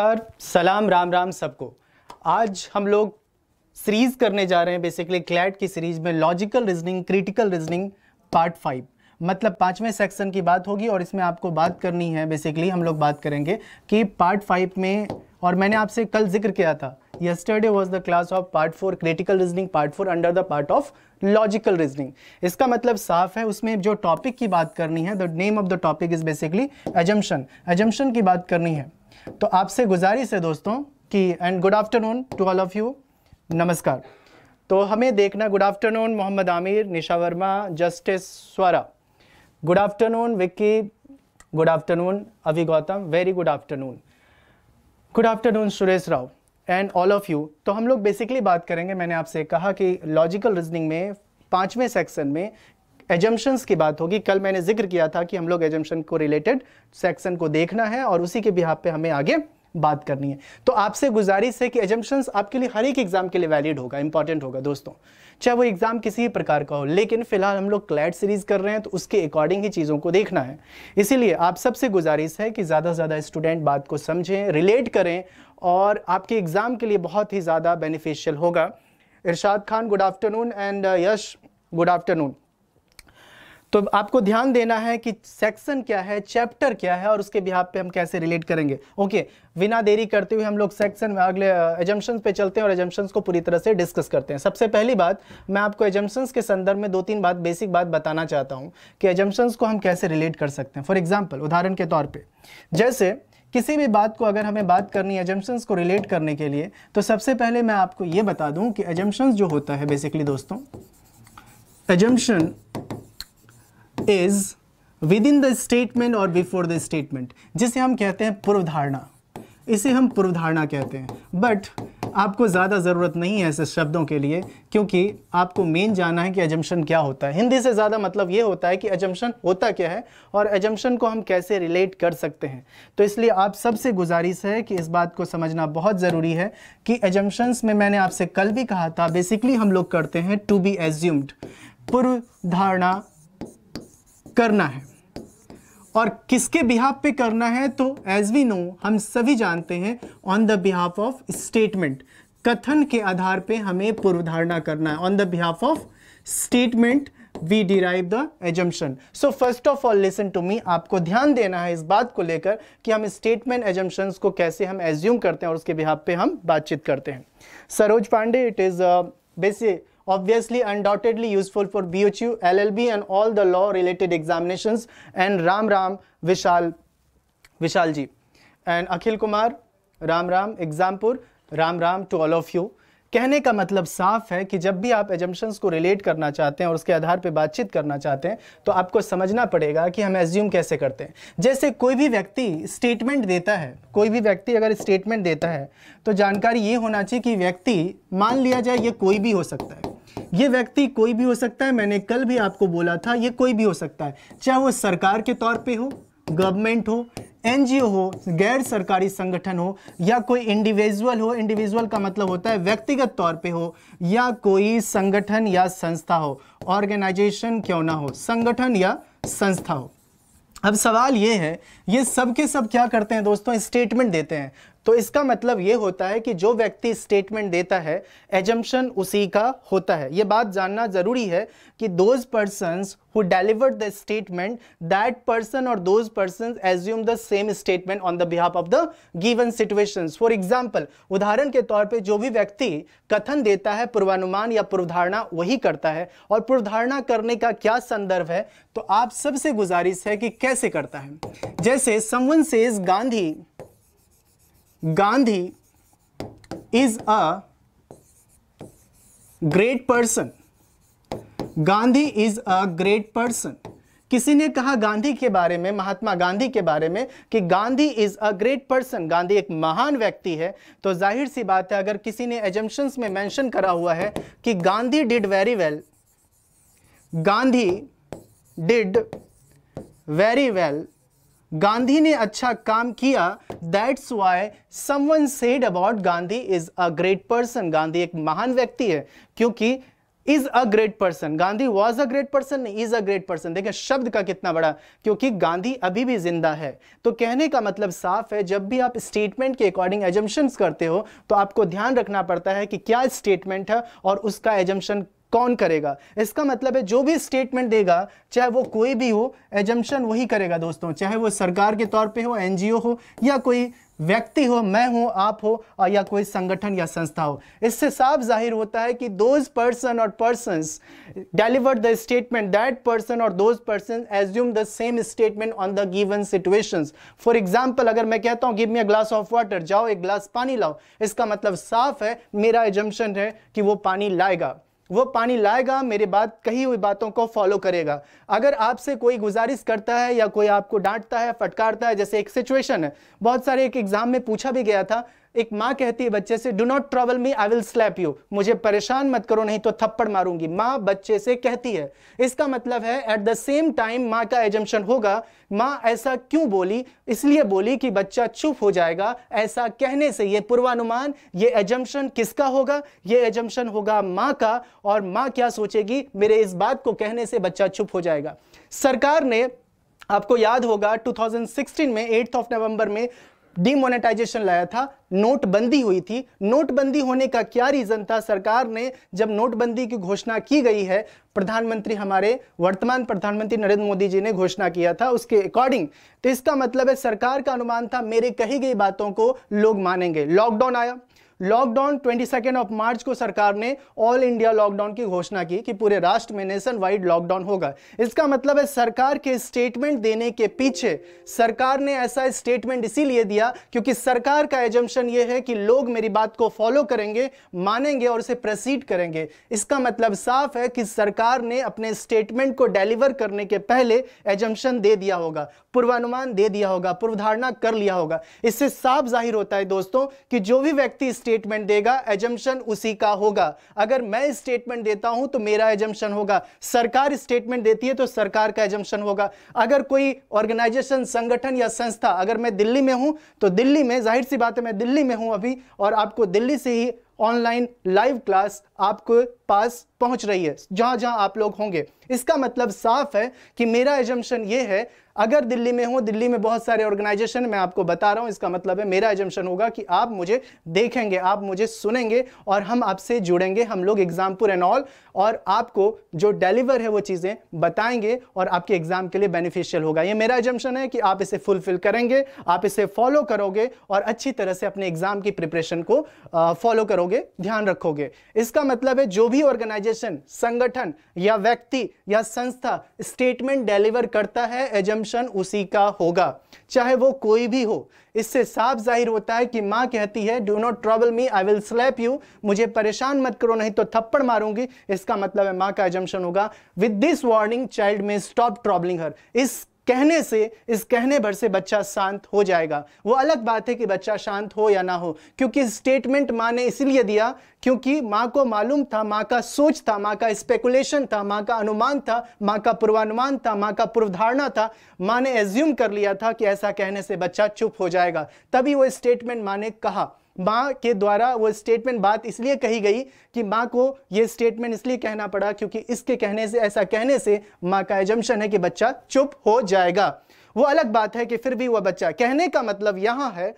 नमस्कार सलाम राम राम सबको आज हम लोग सीरीज़ करने जा रहे हैं बेसिकली क्लैट की सीरीज़ में logical reasoning critical reasoning part five मतलब पाँचवें सेक्शन की बात होगी और इसमें आपको बात करनी है बेसिकली हम लोग बात करेंगे कि पार्ट फाइव में और मैंने आपसे कल जिक्र किया था yesterday was the class of part four critical reasoning part four under the part of logical reasoning इसका मतलब साफ है उसमें जो टॉपिक की बात करनी है the name of the topic is basically assumption assumption की बात करनी है तो आपसे गुजारिश है दोस्तों कि and good afternoon to all of you नमस्कार तो हमें देखना good afternoon Mohammad Aamir Nisha Verma justice Swara good afternoon Vicky good afternoon Avi Gautam very good afternoon good afternoon Suresh Rao and all of you तो हम लोग बेसिकली बात करेंगे मैंने आपसे कहा कि लॉजिकल रीजनिंग में पांचवें सेक्शन में एजम्पन्स की बात होगी कल मैंने जिक्र किया था कि हम लोग एजम्पन को रिलेटेड सेक्शन को देखना है और उसी के बिहाब पे हमें आगे बात करनी है तो आपसे गुजारिश है कि एजम्पन्स आपके लिए हर एक एग्जाम के लिए वैलिड होगा इंपॉर्टेंट होगा दोस्तों चाहे वो एग्जाम किसी भी प्रकार का हो लेकिन फिलहाल हम लोग क्लैट सीरीज कर रहे हैं तो उसके अकॉर्डिंग ही चीज़ों को देखना है इसीलिए आप सबसे गुजारिश है कि ज़्यादा से ज़्यादा स्टूडेंट बात को समझें रिलेट करें और आपके एग्ज़ाम के लिए बहुत ही ज़्यादा बेनिफिशियल होगा Irshad Khan good afternoon and Yash good afternoon तो आपको ध्यान देना है कि सेक्शन क्या है चैप्टर क्या है और उसके आप पे हम कैसे रिलेट करेंगे ओके बिना देरी करते हुए हम लोग सेक्शन में अगले एजम्पन्स पे चलते हैं और एजम्पन्स को पूरी तरह से डिस्कस करते हैं सबसे पहली बात मैं आपको एजम्पन्स के संदर्भ में दो तीन बात बेसिक बात बताना चाहता हूँ कि एजम्पन्स को हम कैसे रिलेट कर सकते हैं फॉर एग्जाम्पल उदाहरण के तौर पर जैसे किसी भी बात को अगर हमें बात करनी है एजम्पन्स को रिलेट करने के लिए तो सबसे पहले मैं आपको ये बता दूँ कि एजम्पन्स जो होता है बेसिकली दोस्तों assumption is within the statement और बिफोर द स्टेटमेंट जिसे हम कहते हैं पूर्वधारणा इसे हम पूर्वधारणा कहते हैं बट आपको ज़्यादा ज़रूरत नहीं है ऐसे शब्दों के लिए क्योंकि आपको मेन जाना है कि एजम्पन क्या होता है हिंदी से ज़्यादा मतलब ये होता है कि एजम्पन होता क्या है और एजम्पन को हम कैसे रिलेट कर सकते हैं तो इसलिए आप सबसे गुजारिश है कि इस बात को समझना बहुत ज़रूरी है कि एजम्पन्स में मैंने आपसे कल भी कहा था बेसिकली हम लोग करते हैं टू बी एज्यूम्ड पूर्व धारणा करना है और किसके बिहाफ पे करना है तो एज वी नो हम सभी जानते हैं on the behalf of statement कथन के आधार पे हमें पूर्वधारणा करना है on the behalf of statement we derive the assumption so first of all listen to me आपको ध्यान देना है इस बात को लेकर कि हम स्टेटमेंट एजम्पन को कैसे हम एज्यूम करते हैं और उसके बिहाफ पे हम बातचीत करते हैं Saroj Pandey it is basic obviously undoubtedly useful for BHU, LLB and all the law related examinations and Ram Ram Vishal, Vishal ji and Akhil Kumar, Ram Ram, Exampur, Ram Ram to all of you. कहने का मतलब साफ है कि जब भी आप assumptions को रिलेट करना चाहते हैं और उसके आधार पर बातचीत करना चाहते हैं तो आपको समझना पड़ेगा कि हम एज्यूम कैसे करते हैं जैसे कोई भी व्यक्ति स्टेटमेंट देता है कोई भी व्यक्ति अगर स्टेटमेंट देता है तो जानकारी ये होना चाहिए कि व्यक्ति मान लिया जाए ये कोई भी हो सकता है ये व्यक्ति कोई भी हो सकता है मैंने कल भी आपको बोला था ये कोई भी हो सकता है चाहे वो सरकार के तौर पे हो गवर्नमेंट हो एनजीओ हो गैर सरकारी संगठन हो या कोई इंडिविजुअल हो इंडिविजुअल का मतलब होता है व्यक्तिगत तौर पे हो या कोई संगठन या संस्था हो ऑर्गेनाइजेशन क्यों ना हो संगठन या संस्था हो अब सवाल ये है ये सब के सब क्या करते हैं दोस्तों स्टेटमेंट देते हैं तो इसका मतलब ये होता है कि जो व्यक्ति स्टेटमेंट देता है एजम्पन उसी का होता है ये बात जानना ज़रूरी है कि those person who deliver the statement that person और those person assume the same statement on the behalf of the given situations for example उदाहरण के तौर पे जो भी व्यक्ति कथन देता है पूर्वानुमान या पूर्वधारणा वही करता है और पूर्वधारणा करने का क्या संदर्भ है तो आप सबसे गुजारिश है कि कैसे करता है जैसे someone says Gandhi Gandhi is a great person Gandhi is a great person किसी ने कहा गांधी के बारे में महात्मा गांधी के बारे में कि Gandhi is a great person Gandhi एक महान व्यक्ति है तो जाहिर सी बात है अगर किसी ने एजम्पन्स में मेंशन करा हुआ है कि Gandhi did very well Gandhi did very well Gandhi ने अच्छा काम किया that's why someone said about Gandhi is a great person Gandhi एक महान व्यक्ति है क्योंकि is a great person Gandhi was a great person is a great person देखें शब्द का कितना बड़ा क्योंकि गांधी अभी भी जिंदा है तो कहने का मतलब साफ है जब भी आप स्टेटमेंट के अकॉर्डिंग एजम्पन्स करते हो तो आपको ध्यान रखना पड़ता है कि क्या स्टेटमेंट है और उसका एजम्पन कौन करेगा इसका मतलब है जो भी स्टेटमेंट देगा चाहे वो कोई भी हो एजम्पन वही करेगा दोस्तों चाहे वो सरकार के तौर पे हो एनजीओ हो या कोई व्यक्ति हो मैं हूं आप हो या कोई संगठन या संस्था हो इससे साफ जाहिर होता है कि दोज पर्सन और person delivered the statement that person और those person assume the same statement on the given situation for example अगर मैं कहता हूँ give me a glass of water जाओ एक ग्लास पानी लाओ इसका मतलब साफ है मेरा एजम्पन है कि वो पानी लाएगा वो पानी लाएगा मेरे बात कही हुई बातों को फॉलो करेगा अगर आपसे कोई गुजारिश करता है या कोई आपको डांटता है फटकारता है जैसे एक सिचुएशन है बहुत सारे एक एग्जाम में पूछा भी गया था एक माँ कहती है बच्चे से do not travel me I will slap you मुझे परेशान मत करो नहीं तो थप्पड़ मारूंगी माँ बच्चे से कहती है इसका मतलब है एट द सेम टाइम माँ का एजम्पन होगा माँ ऐसा क्यों बोली इसलिए बोली कि बच्चा चुप हो जाएगा ऐसा कहने से ये पूर्वानुमान ये एजम्पन किसका होगा ये एजम्पन होगा माँ का और माँ क्या सोचेगी मेरे इस बात को कहने से बच्चा चुप हो जाएगा सरकार ने आपको याद होगा 2016 में 8th ऑफ नवंबर में डिमोनेटाइजेशन लाया था नोटबंदी हुई थी नोटबंदी होने का क्या रीज़न था सरकार ने जब नोटबंदी की घोषणा की गई है प्रधानमंत्री हमारे वर्तमान प्रधानमंत्री नरेंद्र मोदी जी ने घोषणा किया था उसके अकॉर्डिंग तो इसका मतलब है सरकार का अनुमान था मेरे कही गई बातों को लोग मानेंगे लॉकडाउन आया lockdown twenty second of March को सरकार ने ऑल इंडिया लॉकडाउन की घोषणा की कि पूरे राष्ट्र में नेशन वाइड लॉकडाउन होगा इसका मतलब है सरकार के स्टेटमेंट देने के पीछे सरकार ने ऐसा स्टेटमेंट इसीलिए दिया क्योंकि सरकार का एजम्पन यह है कि लोग मेरी बात को फॉलो करेंगे मानेंगे और उसे प्रसीड करेंगे इसका मतलब साफ है कि सरकार ने अपने स्टेटमेंट को डिलीवर करने के पहले एजम्पन दे दिया होगा पूर्वानुमान दे दिया होगा पूर्वधारणा कर लिया होगा इससे साफ जाहिर होता है दोस्तों कि जो भी व्यक्ति स्टेटमेंट देगा एजम्पन उसी का होगा अगर मैं स्टेटमेंट देता हूं तो मेरा एजम्पन होगा सरकार स्टेटमेंट देती है तो सरकार का एजम्पन होगा अगर कोई ऑर्गेनाइजेशन संगठन या संस्था अगर मैं दिल्ली में हूं तो दिल्ली में जाहिर सी बात है मैं दिल्ली में हूं अभी और आपको दिल्ली से ही ऑनलाइन लाइव क्लास आपको पास पहुंच रही है जहां जहां आप लोग होंगे इसका मतलब साफ है कि मेरा एजम्पन ये है अगर दिल्ली में हो दिल्ली में बहुत सारे ऑर्गेनाइजेशन मैं आपको बता रहा हूं इसका मतलब है मेरा एजम्पन होगा कि आप मुझे देखेंगे आप मुझे सुनेंगे और हम आपसे जुड़ेंगे हम लोग एग्जामपुर एंड ऑल और आपको जो डिलीवर है वो चीज़ें बताएंगे और आपके एग्जाम के लिए बेनिफिशियल होगा ये मेरा एजम्पन है कि आप इसे फुलफिल करेंगे आप इसे फॉलो करोगे और अच्छी तरह से अपने एग्जाम की प्रिपरेशन को फॉलो करोगे ध्यान रखोगे इसका मतलब है जो भी ऑर्गेनाइजेशन ऑर्गेनाइजेशन संगठन या व्यक्ति या संस्था स्टेटमेंट डिलीवर करता है एजम्पन उसी का होगा चाहे वो कोई भी हो इससे साफ जाहिर होता है कि माँ कहती है do not trouble me I will slap you मुझे परेशान मत करो नहीं तो थप्पड़ मारूंगी इसका मतलब है माँ का एजम्पन होगा विद दिस वार्निंग चाइल्ड में स्टॉप ट्रॉबलिंग हर इस कहने से इस कहने भर से बच्चा शांत हो जाएगा वो अलग बात है कि बच्चा शांत हो या ना हो क्योंकि स्टेटमेंट माँ ने इसलिए दिया क्योंकि माँ को मालूम था माँ का सोच था माँ का स्पेकुलेशन था माँ का अनुमान था माँ का पूर्वानुमान था माँ का पूर्वधारणा था माँ ने एज्यूम कर लिया था कि ऐसा कहने से बच्चा चुप हो जाएगा तभी वो स्टेटमेंट माँ ने कहा माँ के द्वारा वो स्टेटमेंट बात इसलिए कही गई कि माँ को ये स्टेटमेंट इसलिए कहना पड़ा क्योंकि इसके कहने से ऐसा कहने से माँ का एजम्पन है कि बच्चा चुप हो जाएगा वो अलग बात है कि फिर भी वह बच्चा कहने का मतलब यहाँ है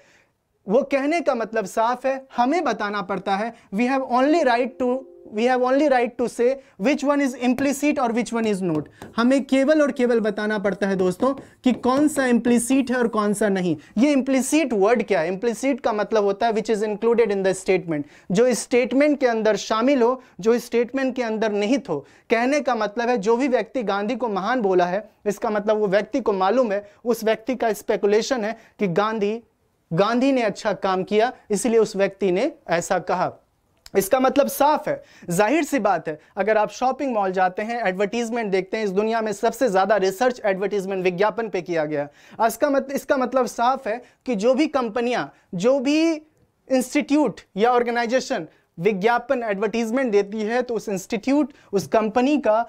वो कहने का मतलब साफ है हमें बताना पड़ता है we have only right to we have only right to say which one is इम्प्लीसीट और विच वन इज नोट हमें केवल और केवल बताना पड़ता है दोस्तों कि कौन सा इम्प्लीसीट है और कौन सा नहीं ये इम्प्लीसीट वर्ड क्या है इम्प्लीसीट का मतलब होता है which is included in the statement जो स्टेटमेंट के अंदर शामिल हो जो स्टेटमेंट के अंदर निहित हो कहने का मतलब है जो भी व्यक्ति गांधी को महान बोला है इसका मतलब वो व्यक्ति को मालूम है उस व्यक्ति का स्पेकुलेशन है कि गांधी गांधी ने अच्छा काम किया इसलिए उस व्यक्ति ने ऐसा कहा इसका मतलब साफ है जाहिर सी बात है अगर आप शॉपिंग मॉल जाते हैं एडवर्टीजमेंट देखते हैं इस दुनिया में सबसे ज़्यादा रिसर्च एडवर्टीजमेंट विज्ञापन पे किया गया इसका मत इसका मतलब साफ है कि जो भी कंपनियां जो भी इंस्टीट्यूट या ऑर्गेनाइजेशन विज्ञापन एडवर्टीजमेंट देती है तो उस इंस्टीट्यूट उस कंपनी का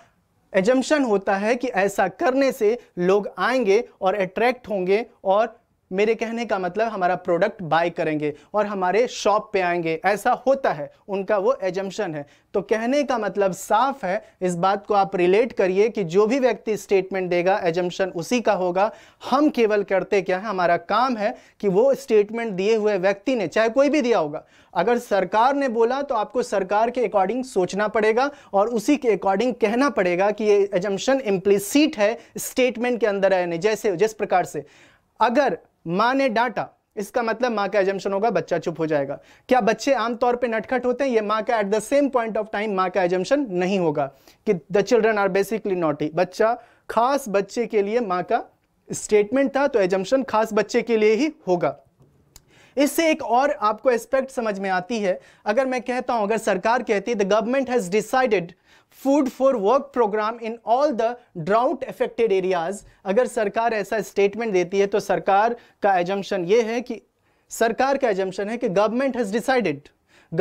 एजम्पन होता है कि ऐसा करने से लोग आएंगे और अट्रैक्ट होंगे और मेरे कहने का मतलब हमारा प्रोडक्ट बाय करेंगे और हमारे शॉप पे आएंगे ऐसा होता है उनका वो एजम्पन है तो कहने का मतलब साफ है इस बात को आप रिलेट करिए कि जो भी व्यक्ति स्टेटमेंट देगा एजम्पन उसी का होगा हम केवल करते क्या है हमारा काम है कि वो स्टेटमेंट दिए हुए व्यक्ति ने चाहे कोई भी दिया होगा अगर सरकार ने बोला तो आपको सरकार के अकॉर्डिंग सोचना पड़ेगा और उसी के अकॉर्डिंग कहना पड़ेगा कि ये एजम्पन इम्प्लीसीट है स्टेटमेंट के अंदर है नहीं जैसे जिस प्रकार से अगर माँ ने डांटा इसका मतलब माँ का एजम्पन होगा बच्चा चुप हो जाएगा क्या बच्चे आमतौर पर नटखट होते हैं ये माँ का at the same point of time माँ का एजम्पन नहीं होगा कि the children are basically naughty बच्चा खास बच्चे के लिए माँ का स्टेटमेंट था तो एजम्पन खास बच्चे के लिए ही होगा इससे एक और आपको एस्पेक्ट समझ में आती है अगर मैं कहता हूं अगर सरकार कहती है the government has decided food for work programme in all the drought affected areas अगर सरकार ऐसा स्टेटमेंट देती है तो सरकार का एजम्पन ये है कि सरकार का एजम्पन है कि गवर्नमेंट हैज़ डिसाइडेड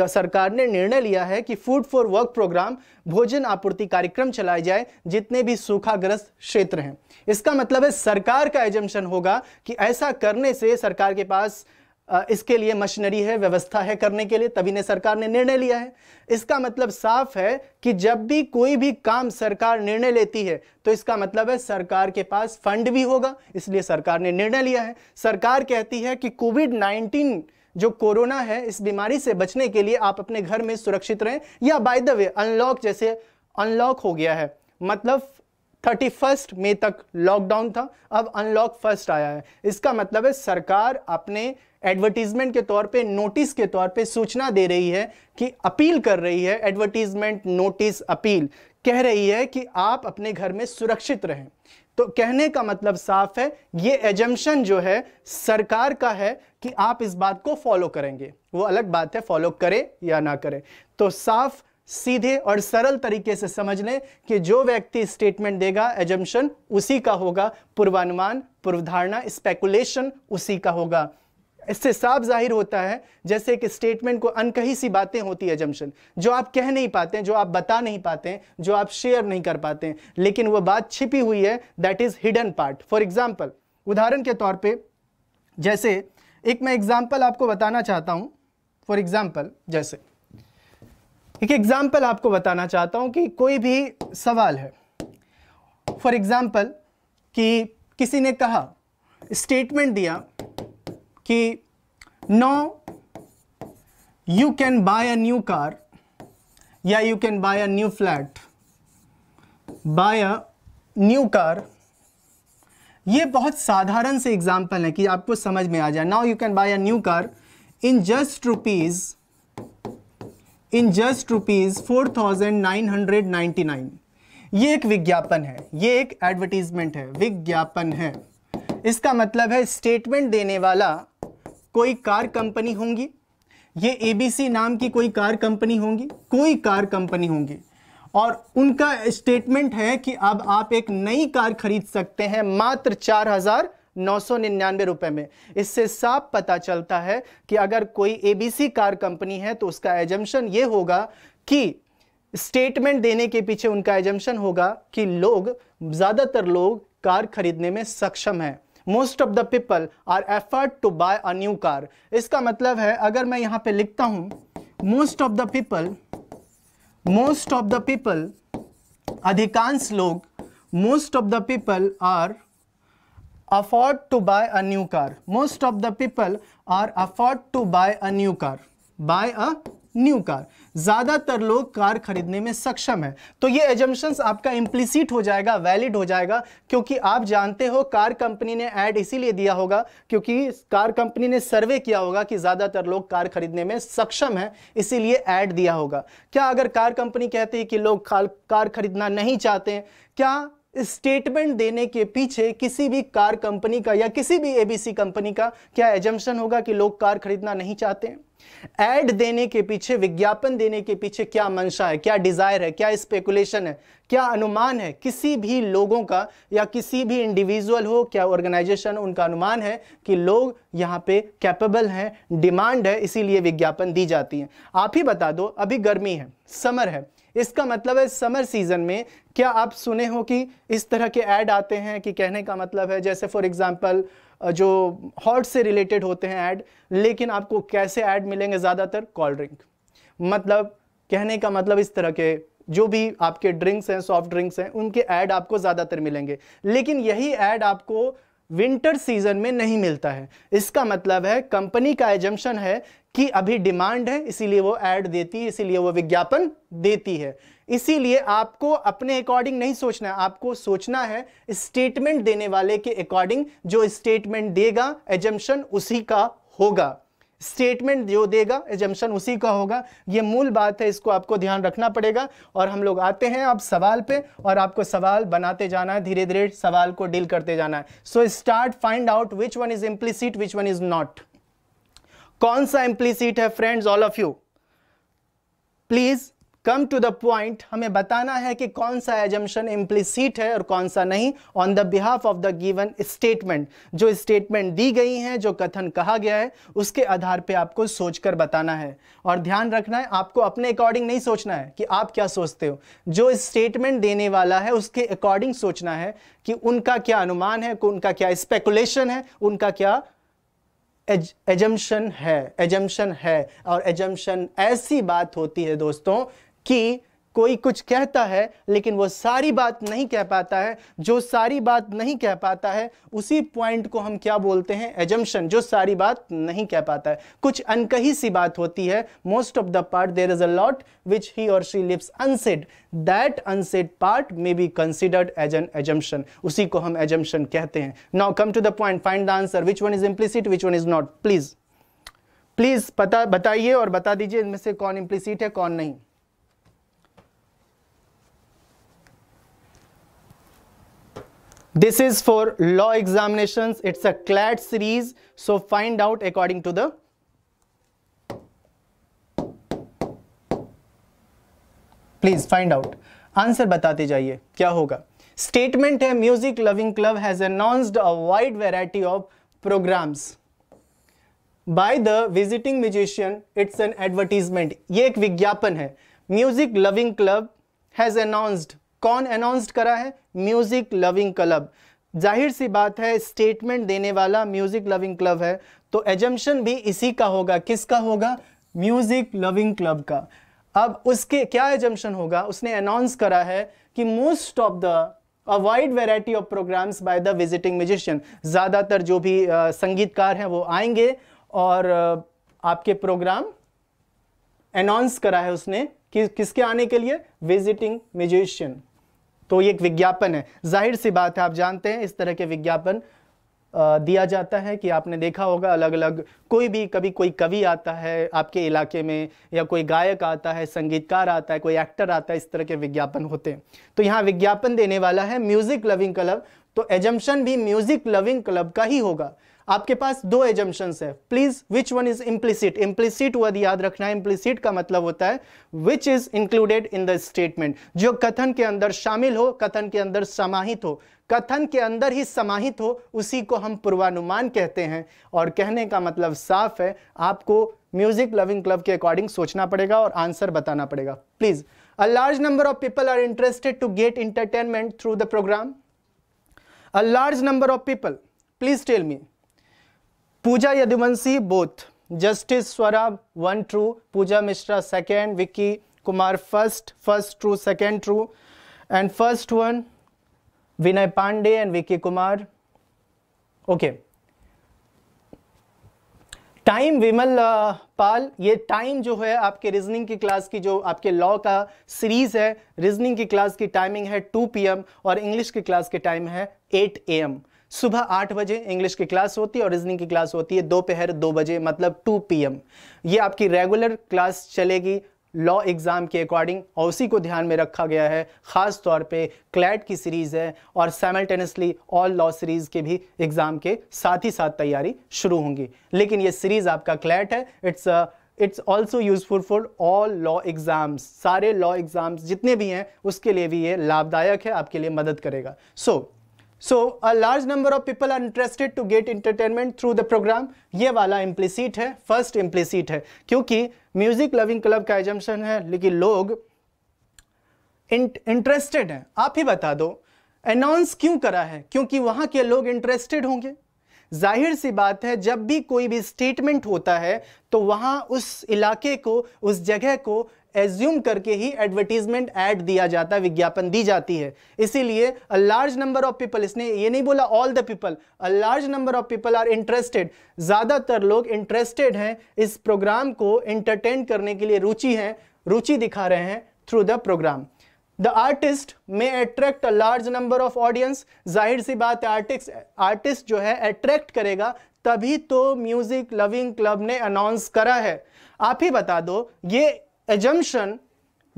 सरकार ने निर्णय लिया है कि फूड फॉर वर्क प्रोग्राम भोजन आपूर्ति कार्यक्रम चलाए जाए जितने भी सूखाग्रस्त क्षेत्र हैं इसका मतलब है सरकार का एजम्पन होगा कि ऐसा करने से सरकार के पास इसके लिए मशीनरी है व्यवस्था है करने के लिए तभी ने सरकार ने निर्णय लिया है इसका मतलब साफ है कि जब भी कोई भी काम सरकार निर्णय लेती है तो इसका मतलब है सरकार के पास फंड भी होगा इसलिए सरकार ने निर्णय लिया है सरकार कहती है कि कोविड नाइन्टीन जो कोरोना है इस बीमारी से बचने के लिए आप अपने घर में सुरक्षित रहें या बाय द वे अनलॉक जैसे अनलॉक हो गया है मतलब थर्टी फर्स्ट मई तक लॉकडाउन था अब अनलॉक फर्स्ट आया है इसका मतलब है सरकार अपने एडवर्टीजमेंट के तौर पे नोटिस के तौर पे सूचना दे रही है कि अपील कर रही है एडवर्टीजमेंट नोटिस अपील कह रही है कि आप अपने घर में सुरक्षित रहें तो कहने का मतलब साफ है ये एजम्पन जो है सरकार का है कि आप इस बात को फॉलो करेंगे वो अलग बात है फॉलो करें या ना करें तो साफ सीधे और सरल तरीके से समझ लें कि जो व्यक्ति स्टेटमेंट देगा एजम्पन उसी का होगा पूर्वानुमान पूर्वधारणा स्पेकुलेशन उसी का होगा इससे साफ जाहिर होता है जैसे कि स्टेटमेंट को अनकही सी बातें होती है एजम्पन जो आप कह नहीं पाते जो आप बता नहीं पाते जो आप शेयर नहीं कर पाते लेकिन वह बात छिपी हुई है that is hidden part for example उदाहरण के तौर पर जैसे एक मैं एग्जाम्पल आपको बताना चाहता हूं फॉर एग्जाम्पल जैसे एक एग्जाम्पल आपको बताना चाहता हूं कि कोई भी सवाल है फॉर एग्ज़ाम्पल कि किसी ने कहा स्टेटमेंट दिया कि no you can buy a new car या you can buy a new flat buy a new car ये बहुत साधारण से एग्जाम्पल है कि आपको समझ में आ जाए now you can buy a new car in just rupees in just rupees four thousand nine hundred ninety nine ये एक विज्ञापन है ये एक एडवर्टीजमेंट है विज्ञापन है इसका मतलब है स्टेटमेंट देने वाला कोई कार कंपनी होंगी ये एबीसी नाम की कोई कार कंपनी होंगी कोई कार कंपनी होंगी और उनका स्टेटमेंट है कि अब आप एक नई कार खरीद सकते हैं मात्र चार हजार नौ सौ निन्यानवे रुपए में इससे साफ पता चलता है कि अगर कोई एबीसी कार कंपनी है तो उसका एजम्पन ये होगा कि स्टेटमेंट देने के पीछे उनका एजम्पन होगा कि लोग ज़्यादातर लोग कार खरीदने में सक्षम हैं most of the people are afford to buy a new car इसका मतलब है अगर मैं यहाँ पे लिखता हूँ most of the people most of the people अधिकांश लोग most of the people are afford to buy a new car most of the people are afford to buy a new car buy a new car ज्यादातर लोग car खरीदने में सक्षम है तो ये एजम्पन्स आपका इम्प्लिसिट हो जाएगा वैलिड हो जाएगा क्योंकि आप जानते हो कार कंपनी ने एड इसीलिए दिया होगा क्योंकि कार कंपनी ने सर्वे किया होगा कि ज्यादातर लोग कार खरीदने में सक्षम है इसीलिए एड दिया होगा क्या अगर कार कंपनी कहती है कि लोग कार खरीदना नहीं चाहते क्या स्टेटमेंट देने के पीछे किसी भी कार कंपनी का या किसी भी एबीसी कंपनी का क्या एजम्पन होगा कि लोग कार खरीदना नहीं चाहते हैं एड देने के पीछे विज्ञापन देने के पीछे क्या मंशा है क्या डिजायर है क्या स्पेकुलेशन है क्या अनुमान है किसी भी लोगों का या किसी भी इंडिविजुअल हो क्या ऑर्गेनाइजेशन उनका अनुमान है कि लोग यहाँ पे कैपेबल हैं डिमांड है इसीलिए विज्ञापन दी जाती है आप ही बता दो अभी गर्मी है समर है इसका मतलब है समर सीजन में क्या आप सुने हो कि इस तरह के ऐड आते हैं कि कहने का मतलब है जैसे फॉर एग्ज़ाम्पल जो हॉट से रिलेटेड होते हैं ऐड लेकिन आपको कैसे ऐड मिलेंगे ज़्यादातर कोल्ड ड्रिंक मतलब कहने का मतलब इस तरह के जो भी आपके ड्रिंक्स हैं सॉफ्ट ड्रिंक्स हैं उनके ऐड आपको ज़्यादातर मिलेंगे लेकिन यही ऐड आपको विंटर सीजन में नहीं मिलता है इसका मतलब है कंपनी का एजम्पन है कि अभी डिमांड है इसीलिए वो ऐड देती है इसीलिए वो विज्ञापन देती है इसीलिए आपको अपने अकॉर्डिंग नहीं सोचना है आपको सोचना है स्टेटमेंट देने वाले के अकॉर्डिंग जो स्टेटमेंट देगा एजम्पन उसी का होगा स्टेटमेंट जो देगा एजम्पन उसी का होगा ये मूल बात है इसको आपको ध्यान रखना पड़ेगा और हम लोग आते हैं अब सवाल पे और आपको सवाल बनाते जाना है धीरे धीरे सवाल को डील करते जाना है so start find out which one is implicit which one is not कौन सा इम्प्लीसिट है friends all of you please come to the point हमें बताना है कि कौन सा एजम्पन इम्प्लिसिट है और कौन सा नहीं on the behalf of the given statement जो स्टेटमेंट दी गई हैं जो कथन कहा गया है उसके आधार पे आपको सोचकर बताना है और ध्यान रखना है आपको अपने अकॉर्डिंग नहीं सोचना है कि आप क्या सोचते हो जो स्टेटमेंट देने वाला है उसके अकॉर्डिंग सोचना है कि उनका क्या अनुमान है उनका क्या स्पेकुलेशन है उनका क्या एजम्पन है एजम्पन है और एजम्पन ऐसी बात होती है दोस्तों कि कोई कुछ कहता है लेकिन वो सारी बात नहीं कह पाता है जो सारी बात नहीं कह पाता है उसी पॉइंट को हम क्या बोलते हैं एजम्पन जो सारी बात नहीं कह पाता है कुछ अनकही सी बात होती है most of the part there is a lot which he और she leaves unsaid that unsaid part may be considered as an assumption उसी को हम एजम्पन कहते हैं now come to the point find the answer which one is implicit which one is not please please पता बताइए और बता दीजिए इनमें से कौन इम्प्लिसिट है कौन नहीं this is for law examination it's a CLAT series so find out according to the please find out answer बताते जाइए क्या होगा स्टेटमेंट है music loving club has announced a wide variety of programmes by the visiting musician it's an advertisement ये एक विज्ञापन है music loving club has announced कौन अनाउंस्ड करा है म्यूजिक लविंग क्लब जाहिर सी बात है स्टेटमेंट देने वाला म्यूजिक लविंग क्लब है तो एजम्पन भी इसी का होगा किसका होगा म्यूजिक लविंग क्लब का अब उसके क्या एजम्पन होगा उसने अनाउंस करा है कि most of the wide variety of programmes by the visiting musician ज़्यादातर जो भी संगीतकार हैं वो आएंगे और आपके प्रोग्राम अनाउंस करा है उसने कि किसके आने के लिए विजिटिंग म्यूजिशियन तो ये एक विज्ञापन है जाहिर सी बात है आप जानते हैं इस तरह के विज्ञापन दिया जाता है कि आपने देखा होगा अलग अलग कोई भी कभी कोई कवि आता है आपके इलाके में या कोई गायक आता है संगीतकार आता है कोई एक्टर आता है इस तरह के विज्ञापन होते हैं तो यहाँ विज्ञापन देने वाला है म्यूज़िक लविंग क्लब तो एजम्पन भी म्यूज़िक लविंग क्लब का ही होगा आपके पास दो एजम्पन है please which one is implicit implicit word याद रखना है इम्प्लिसिट का मतलब होता है which is included in the statement जो कथन के अंदर शामिल हो कथन के अंदर समाहित हो कथन के अंदर ही समाहित हो उसी को हम पूर्वानुमान कहते हैं और कहने का मतलब साफ है आपको म्यूजिक लविंग क्लब के अकॉर्डिंग सोचना पड़ेगा और आंसर बताना पड़ेगा please a large number of people are interested to get entertainment through the programme a large number of people please tell me Pooja Yaduvanshi both justice Swara one true Pooja Mishra second Vicky Kumar first first true second true and first one Vinay Pandey and Vicky Kumar okay time Vimal Pal ये time जो है आपके reasoning की class की जो आपके law का series है रीजनिंग की क्लास की टाइमिंग है 2 पीएम और इंग्लिश की क्लास की टाइम है 8 एएम सुबह आठ बजे इंग्लिश की क्लास होती है और रीजनिंग की क्लास होती है दोपहर दो बजे मतलब टू पी ये आपकी रेगुलर क्लास चलेगी लॉ एग्ज़ाम के अकॉर्डिंग और उसी को ध्यान में रखा गया है ख़ास तौर पे क्लैट की सीरीज़ है और सैमल्टेनियसली ऑल लॉ सीरीज़ के भी एग्ज़ाम के साथ ही साथ तैयारी शुरू होंगी लेकिन ये सीरीज़ आपका क्लैट है it's it's also useful for all law exams सारे लॉ एग्ज़ाम्स जितने भी हैं उसके लिए भी ये लाभदायक है आपके लिए मदद करेगा so so, so a large number of people are interested to get entertainment through the programme ये वाला इम्प्लिसिट है फर्स्ट इम्प्लिसिट है क्योंकि म्यूजिक लविंग क्लब का एजम्पन है लेकिन लोग इंटरेस्टेड हैं आप ही बता दो अनाउंस क्यों करा है क्योंकि वहां के लोग इंटरेस्टेड होंगे जाहिर सी बात है जब भी कोई भी स्टेटमेंट होता है तो वहां उस इलाके को उस जगह को एज्यूम करके ही एडवर्टीजमेंट एड दिया जाता है विज्ञापन दी जाती है इसीलिए a large number of people इसने ये नहीं बोला all the people a large number of people are interested ज़्यादातर लोग इंटरेस्टेड हैं इस प्रोग्राम को इंटरटेन करने के लिए रुचि है रुचि दिखा रहे हैं through the programme the artist may attract a large number of audience जाहिर सी बात है आर्टिस्ट आर्टिस्ट जो है अट्रैक्ट करेगा तभी तो म्यूजिक लविंग क्लब ने अनाउंस करा है आप ही बता दो ये एजम्पन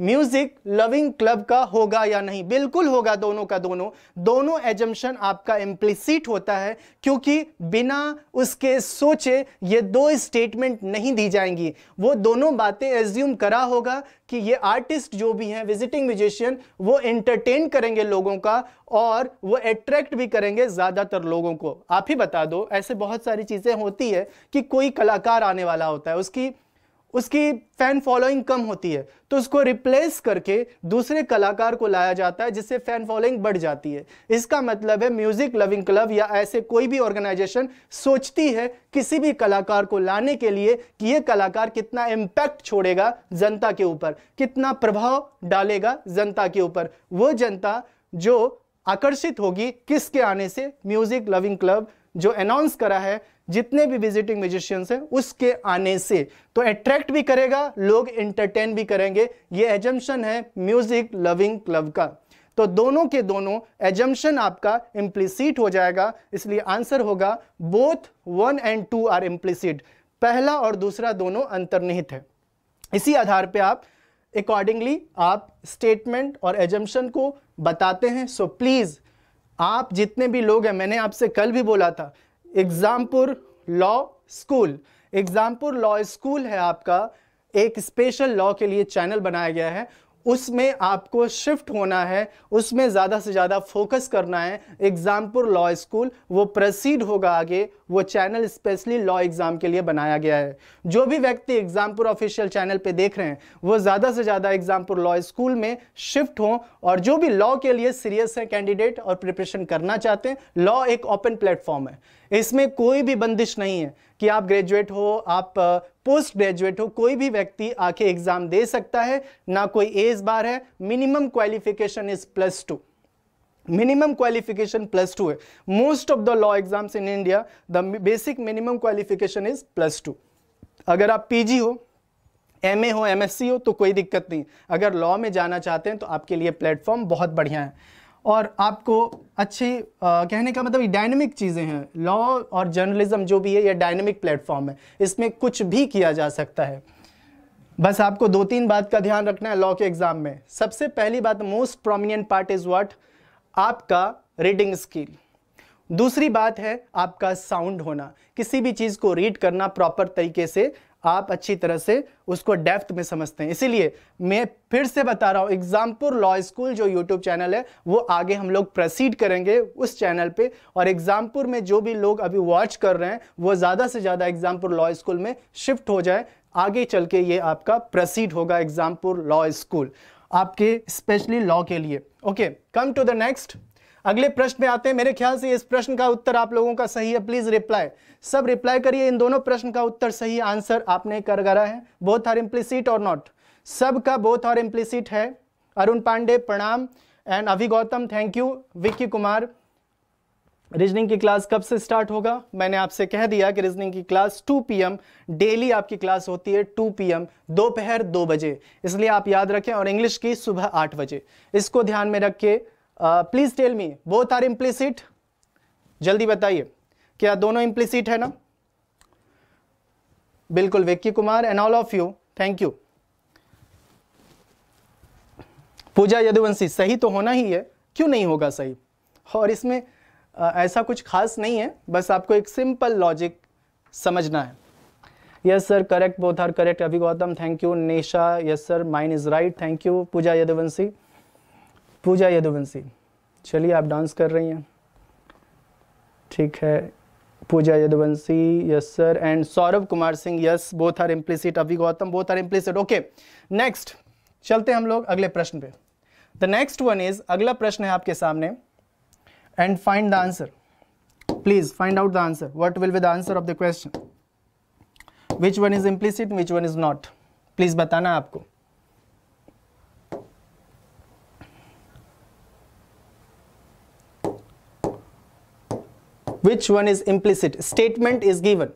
म्यूजिक लविंग क्लब का होगा या नहीं बिल्कुल होगा दोनों का दोनों दोनों एजम्पन आपका इम्प्लिसिट होता है क्योंकि बिना उसके सोचे ये दो स्टेटमेंट नहीं दी जाएंगी वो दोनों बातें एज्यूम करा होगा कि ये आर्टिस्ट जो भी हैं विजिटिंग म्यूजिशियन वो एंटरटेन करेंगे लोगों का और वो अट्रैक्ट भी करेंगे ज़्यादातर लोगों को आप ही बता दो ऐसे बहुत सारी चीज़ें होती है कि कोई कलाकार आने वाला होता है उसकी उसकी फैन फॉलोइंग कम होती है तो उसको रिप्लेस करके दूसरे कलाकार को लाया जाता है जिससे फैन फॉलोइंग बढ़ जाती है इसका मतलब है म्यूजिक लविंग क्लब या ऐसे कोई भी ऑर्गेनाइजेशन सोचती है किसी भी कलाकार को लाने के लिए कि ये कलाकार कितना इम्पैक्ट छोड़ेगा जनता के ऊपर कितना प्रभाव डालेगा जनता के ऊपर वो जनता जो आकर्षित होगी किसके आने से म्यूजिक लविंग क्लब जो अनाउंस करा है जितने भी विजिटिंग म्यूजिशियंस हैं उसके आने से तो अट्रैक्ट भी करेगा लोग इंटरटेन भी करेंगे ये एजम्पन है म्यूजिक लविंग क्लब का तो दोनों के दोनों एजम्पन आपका इम्प्लीसिट हो जाएगा इसलिए आंसर होगा both one and two are implicit पहला और दूसरा दोनों अंतर्निहित है इसी आधार पे आप अकॉर्डिंगली आप स्टेटमेंट और एजम्पन को बताते हैं सो प्लीज़ आप जितने भी लोग हैं मैंने आपसे कल भी बोला था Exampur law school Exampur law school है आपका एक स्पेशल लॉ के लिए चैनल बनाया गया है उसमें आपको शिफ्ट होना है उसमें ज़्यादा से ज़्यादा फोकस करना है एग्ज़ामपुर लॉ स्कूल वो प्रसीड होगा आगे वो चैनल स्पेशली लॉ एग्ज़ाम के लिए बनाया गया है जो भी व्यक्ति एग्ज़ामपुर ऑफिशियल चैनल पे देख रहे हैं वो ज़्यादा से ज़्यादा एग्ज़ामपुर लॉ स्कूल में शिफ्ट हों और जो भी लॉ के लिए सीरियस हैं कैंडिडेट और प्रिपरेशन करना चाहते हैं लॉ एक ओपन प्लेटफॉर्म है इसमें कोई भी बंदिश नहीं है कि आप ग्रेजुएट हो आप पोस्ट ग्रेजुएट हो कोई भी व्यक्ति आके एग्जाम दे सकता है ना कोई एज बार है minimum qualification is plus two minimum qualification plus two है most of the law exams in India the basic minimum qualification is plus two अगर आप पीजी हो एमए हो एमएससी हो तो कोई दिक्कत नहीं अगर लॉ में जाना चाहते हैं तो आपके लिए प्लेटफॉर्म बहुत बढ़िया है और आपको अच्छी आ, कहने का मतलब ये डायनेमिक चीज़ें हैं लॉ और जर्नलिज्म जो भी है ये डायनेमिक प्लेटफॉर्म है इसमें कुछ भी किया जा सकता है बस आपको दो तीन बात का ध्यान रखना है लॉ के एग्ज़ाम में सबसे पहली बात most prominent part is what आपका रीडिंग स्किल दूसरी बात है आपका साउंड होना किसी भी चीज़ को रीड करना प्रॉपर तरीके से आप अच्छी तरह से उसको डेफ्थ में समझते हैं इसीलिए मैं फिर से बता रहा हूँ एग्जामपुर लॉ स्कूल जो यूट्यूब चैनल है वो आगे हम लोग प्रसीड करेंगे उस चैनल पे और एग्जामपुर में जो भी लोग अभी वॉच कर रहे हैं वो ज़्यादा से ज़्यादा एग्जामपुर लॉ स्कूल में शिफ्ट हो जाए आगे चल के ये आपका प्रसीड होगा एग्जामपुर लॉ स्कूल आपके स्पेशली लॉ के लिए okay come to the next अगले प्रश्न में आते हैं मेरे ख्याल से इस प्रश्न का उत्तर आप लोगों का सही है प्लीज रिप्लाई सब रिप्लाई करिए इन दोनों प्रश्न का उत्तर सही आंसर आपने कर गा है बोथ आर इम्प्लिसिट और नॉट सब का बोथ आर इम्प्लिसिट है अरुण पांडे प्रणाम and Abhi Gautam thank you Vicky Kumar reasoning की क्लास कब से स्टार्ट होगा मैंने आपसे कह दिया कि रीजनिंग की क्लास 2 पीएम डेली आपकी क्लास होती है 2 पीएम दोपहर दो बजे इसलिए आप याद रखें और इंग्लिश की सुबह आठ बजे इसको ध्यान में रख के please tell me both are implicit जल्दी बताइए क्या दोनों इम्प्लीसिट है ना बिल्कुल Vicky Kumar and all of you thank you Pooja Yaduvanshi सही तो होना ही है क्यों नहीं होगा सही और इसमें आ, ऐसा कुछ खास नहीं है बस आपको एक सिंपल लॉजिक समझना है yes sir correct both are correct Abhi Gautam thank you Nesha yes sir mine is right thank you Pooja Yaduvanshi Pooja Yaduvanshi चलिए आप डांस कर रही हैं ठीक है Pooja Yaduvanshi yes sir and Saurabh Kumar Singh yes both are implicit Abhi Gautam both are implicit okay next चलते हम लोग अगले प्रश्न पे द नेक्स्ट वन इज अगला प्रश्न है आपके सामने and find the answer please find out the answer what will be the answer of the question which one is implicit which one is not please बताना आपको which one is implicit statement is given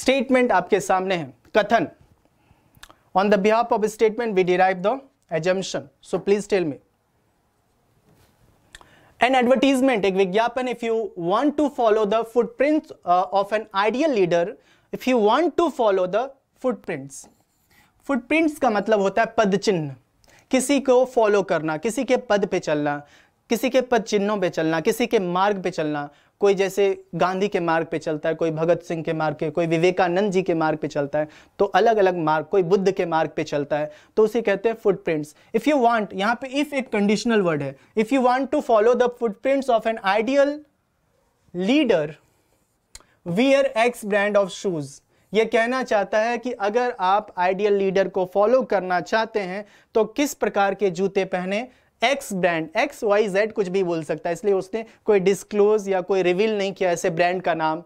statement आपके सामने है कथन on the behalf of statement we derive the assumption so please tell me an advertisement एक विज्ञापन if you want to follow the footprint of an ideal leader if you want to follow the footprints footprints का मतलब होता है पद चिन्ह किसी को फॉलो करना किसी के पद पे चलना किसी के पद चिन्हों पर चलना किसी के मार्ग पर चलना कोई जैसे गांधी के मार्ग पे चलता है कोई भगत सिंह के मार्ग पे कोई विवेकानंद जी के मार्ग पे चलता है तो अलग अलग मार्ग कोई बुद्ध के मार्ग पे चलता है तो उसे कहते हैं फुटप्रिंट्स इफ़ यू वांट यहाँ पे इफ़ एक कंडीशनल वर्ड है if you want to follow the footprints of an ideal leader wear X brand of shoes ये कहना चाहता है कि अगर आप आइडियल लीडर को फॉलो करना चाहते हैं तो किस प्रकार के जूते पहने X brand X Y Z कुछ भी बोल सकता है इसलिए उसने कोई डिस्क्लोज या कोई रिवील नहीं किया ऐसे ब्रांड का नाम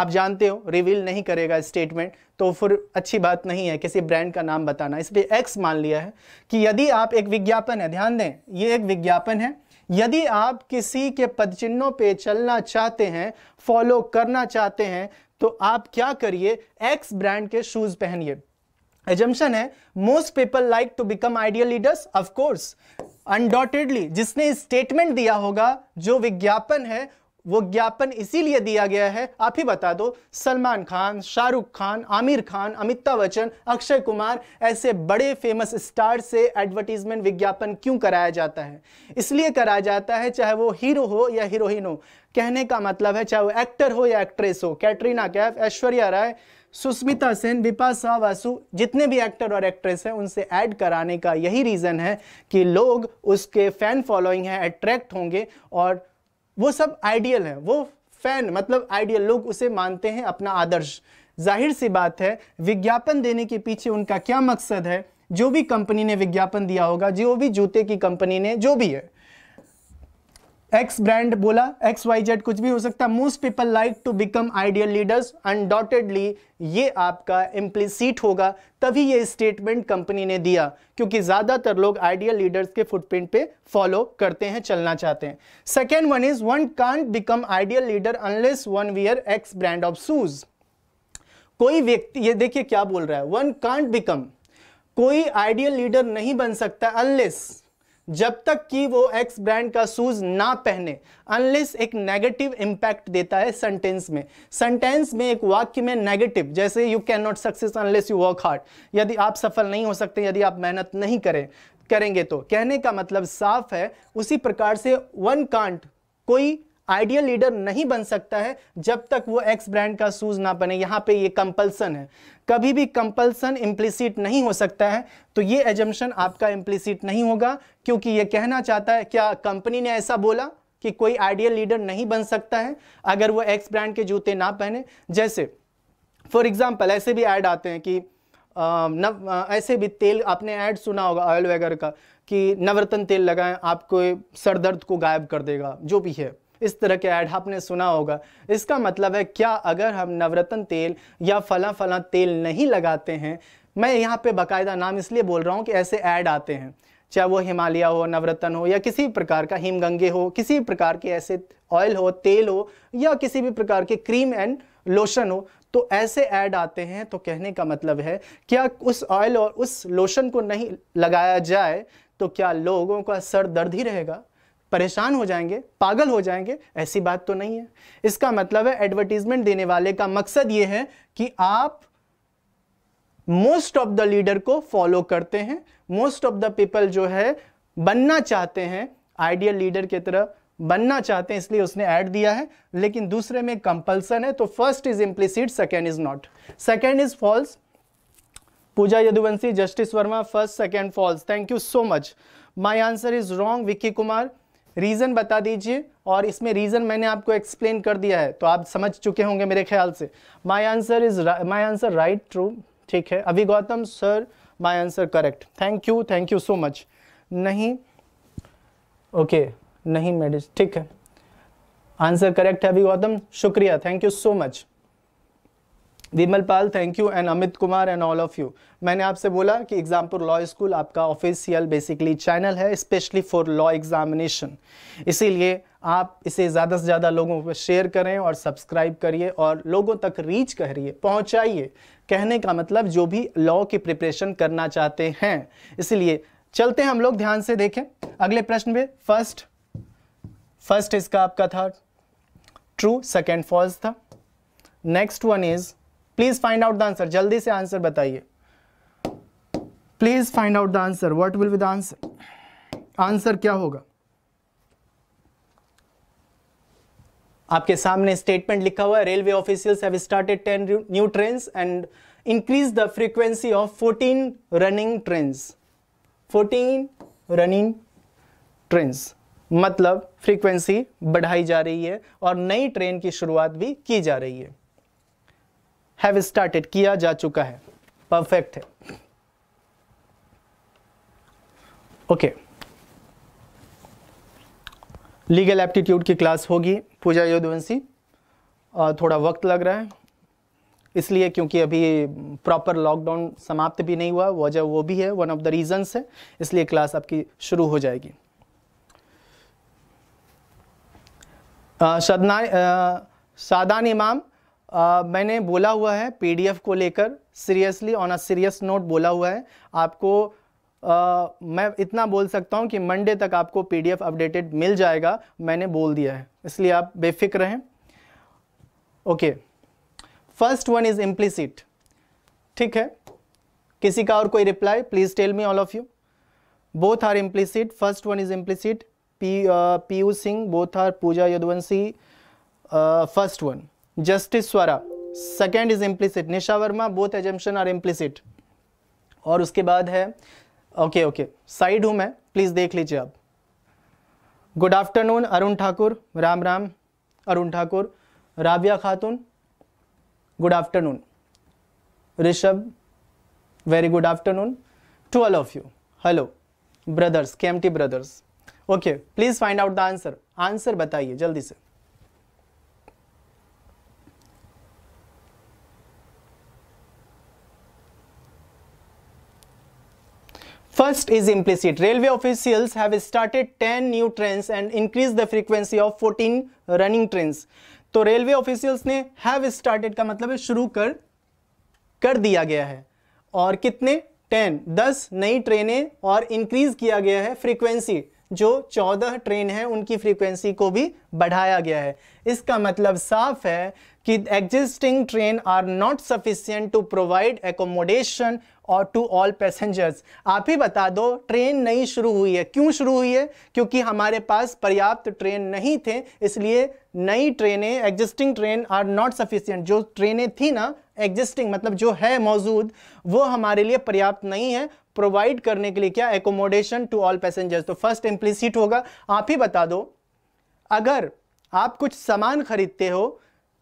आप जानते हो रिवील नहीं करेगा स्टेटमेंट तो फिर अच्छी बात नहीं है किसी ब्रांड का नाम बताना इसलिए एक्स मान लिया है कि यदि आप एक विज्ञापन है ध्यान दें ये एक विज्ञापन है यदि आप किसी के पदचिन्हों पे चलना चाहते हैं फॉलो करना चाहते हैं तो आप क्या करिए एक्स ब्रांड के शूज़ पहनिए एजम्पन है most people like to become ideal leaders of course undoubtedly जिसने स्टेटमेंट दिया होगा जो विज्ञापन है वो ज्ञापन इसीलिए दिया गया है आप ही बता दो सलमान खान शाहरुख खान आमिर खान अमिताभ बच्चन अक्षय कुमार ऐसे बड़े फेमस स्टार से एडवर्टीजमेंट विज्ञापन क्यों कराया जाता है इसलिए कराया जाता है चाहे वो हीरो हो या हीरोइन हो कहने का मतलब है चाहे वो एक्टर हो या एक्ट्रेस हो कैटरीना कैफ ऐश्वर्या राय सुस्मिता सेन बिपाशा वासु जितने भी एक्टर और एक्ट्रेस हैं उनसे ऐड कराने का यही रीज़न है कि लोग उसके फ़ैन फॉलोइंग हैं अट्रैक्ट होंगे और वो सब आइडियल हैं वो फ़ैन मतलब आइडियल लोग उसे मानते हैं अपना आदर्श जाहिर सी बात है विज्ञापन देने के पीछे उनका क्या मकसद है जो भी कंपनी ने विज्ञापन दिया होगा जो भी जूते की कंपनी ने जो भी है एक्स ब्रांड बोला एक्स वाई जेड कुछ भी हो सकता है most people like to become ideal leaders undoubtedly ये आपका इम्प्लीसीट होगा तभी ये स्टेटमेंट कंपनी ने दिया क्योंकि ज़्यादातर लोग आइडियल लीडर्स के फुटप्रिंट पे फॉलो करते हैं चलना चाहते हैं second one is one can't become ideal leader unless one wear X brand of shoes कोई व्यक्ति ये देखिए क्या बोल रहा है वन कांट बिकम कोई आइडियल लीडर नहीं बन सकता अनलेस जब तक कि वो एक्स ब्रांड का शूज ना पहने अनलेस एक नेगेटिव इंपैक्ट देता है सेंटेंस में सेंटेंस में एक वाक्य में नेगेटिव जैसे you can not success unless you work hard यदि आप सफल नहीं हो सकते यदि आप मेहनत नहीं करें करेंगे तो कहने का मतलब साफ है उसी प्रकार से वन कांट कोई आइडियल लीडर नहीं बन सकता है जब तक वो एक्स ब्रांड का शूज़ ना बने यहाँ पे ये कंपल्सन है कभी भी कंपल्सन इम्प्लीसिट नहीं हो सकता है तो ये एजम्पन आपका इम्प्लीसिट नहीं होगा क्योंकि ये कहना चाहता है क्या कंपनी ने ऐसा बोला कि कोई आइडियल लीडर नहीं बन सकता है अगर वो एक्स ब्रांड के जूते ना पहने जैसे फॉर एग्ज़ाम्पल ऐसे भी ऐड आते हैं कि नव ऐसे भी तेल आपने ऐड सुना होगा ऑयल वगैरह का कि नवरत्न तेल लगाएं आपको सर दर्द को गायब कर देगा जो भी है इस तरह के ऐड आपने सुना होगा इसका मतलब है क्या अगर हम नवरत्न तेल या फला फला तेल नहीं लगाते हैं मैं यहाँ पे बाकायदा नाम इसलिए बोल रहा हूँ कि ऐसे ऐड आते हैं चाहे वो हिमालय हो नवरत्न हो या किसी प्रकार का हिमगंगे हो किसी प्रकार के ऐसे ऑयल हो तेल हो या किसी भी प्रकार के क्रीम एंड लोशन हो तो ऐसे ऐड आते हैं तो कहने का मतलब है क्या उस ऑयल और उस लोशन को नहीं लगाया जाए तो क्या लोगों का सर दर्द ही रहेगा परेशान हो जाएंगे पागल हो जाएंगे ऐसी बात तो नहीं है इसका मतलब है एडवर्टीजमेंट देने वाले का मकसद यह है कि आप मोस्ट ऑफ द लीडर को फॉलो करते हैं मोस्ट ऑफ द पीपल जो है बनना चाहते हैं आइडियल लीडर की तरह बनना चाहते हैं इसलिए उसने ऐड दिया है लेकिन दूसरे में कंपल्सन है तो first is implicit second is not second is false Pooja Yaduvanshi justice Verma first second false thank you so much my answer is wrong Vicky Kumar reason बता दीजिए और इसमें रीज़न मैंने आपको एक्सप्लेन कर दिया है तो आप समझ चुके होंगे मेरे ख्याल से my answer is my answer right true ठीक है Abhi Gautam sir my answer correct thank you thank you so much नहीं ओके okay, नहीं मेडिस ठीक है आंसर करेक्ट है अभी गौतम शुक्रिया thank you so much Vimal Pal thank you and Amit Kumar and all of you मैंने आपसे बोला कि एग्जामपुर लॉ स्कूल आपका ऑफिशियल बेसिकली चैनल है स्पेशली फॉर लॉ एग्जामिनेशन इसीलिए आप इसे ज़्यादा से ज़्यादा लोगों पर शेयर करें और सब्सक्राइब करिए और लोगों तक रीच करिए पहुंचाइए कहने का मतलब जो भी लॉ की प्रिपरेशन करना चाहते हैं इसलिए चलते हैं हम लोग ध्यान से देखें अगले प्रश्न में फर्स्ट फर्स्ट इसका आपका था ट्रू सेकेंड फॉल्स था next one is please find out the answer जल्दी से आंसर बताइए please find out the answer what will be the answer answer क्या होगा आपके सामने स्टेटमेंट लिखा हुआ है railway officials have started 10 new trains and increase the frequency of 14 running trains 14 running trains मतलब फ्रीक्वेंसी बढ़ाई जा रही है और नई ट्रेन की शुरुआत भी की जा रही है हैव स्टार्टेड किया जा चुका है परफेक्ट है ओके लीगल एप्टीट्यूड की क्लास होगी पूजा यदुवंशी थोड़ा वक्त लग रहा है इसलिए क्योंकि अभी प्रॉपर लॉकडाउन समाप्त भी नहीं हुआ वजह वो भी है वन ऑफ द रीजंस है इसलिए क्लास आपकी शुरू हो जाएगी शदना सादान इमाम मैंने बोला हुआ है पीडीएफ को लेकर seriously on a serious note बोला हुआ है आपको uh, मैं इतना बोल सकता हूँ कि मंडे तक आपको पीडीएफ अपडेटेड मिल जाएगा मैंने बोल दिया है इसलिए आप बेफिक्र हैं okay first one is implicit ठीक है किसी का और कोई reply please tell me all of you both are implicit first one is implicit P PU Singh both are Pooja Yaduvanshi first one justice Swara second is implicit Nisha Verma both assumption are implicit और उसके बाद है ओके ओके साइड हूँ मैं please देख लीजिए आप good afternoon Arun Thakur Ram Ram Arun Thakur Rabia Khatun good afternoon Rishabh very good afternoon to all of you hello brothers के brothers okay please find out the answer answer बताइए जल्दी से First is implicit. Railway officials have started 10 new trains and increased the frequency of 14 running trains. तो railway officials ने have started का मतलब है शुरू कर कर दिया गया है और कितने 10 10 नई ट्रेनें और इंक्रीज किया गया है फ्रीक्वेंसी जो 14 ट्रेन है उनकी फ्रीक्वेंसी को भी बढ़ाया गया है इसका मतलब साफ है कि existing train are not sufficient to provide accommodation और टू ऑल पैसेंजर्स आप ही बता दो ट्रेन नहीं शुरू हुई है क्यों शुरू हुई है क्योंकि हमारे पास पर्याप्त ट्रेन नहीं थे इसलिए नई ट्रेनें existing train are not sufficient जो ट्रेनें थी ना एग्जिस्टिंग मतलब जो है मौजूद वो हमारे लिए पर्याप्त नहीं है प्रोवाइड करने के लिए क्या एकोमोडेशन टू ऑल पैसेंजर्स तो फर्स्ट इम्प्लीसिट होगा आप ही बता दो अगर आप कुछ सामान खरीदते हो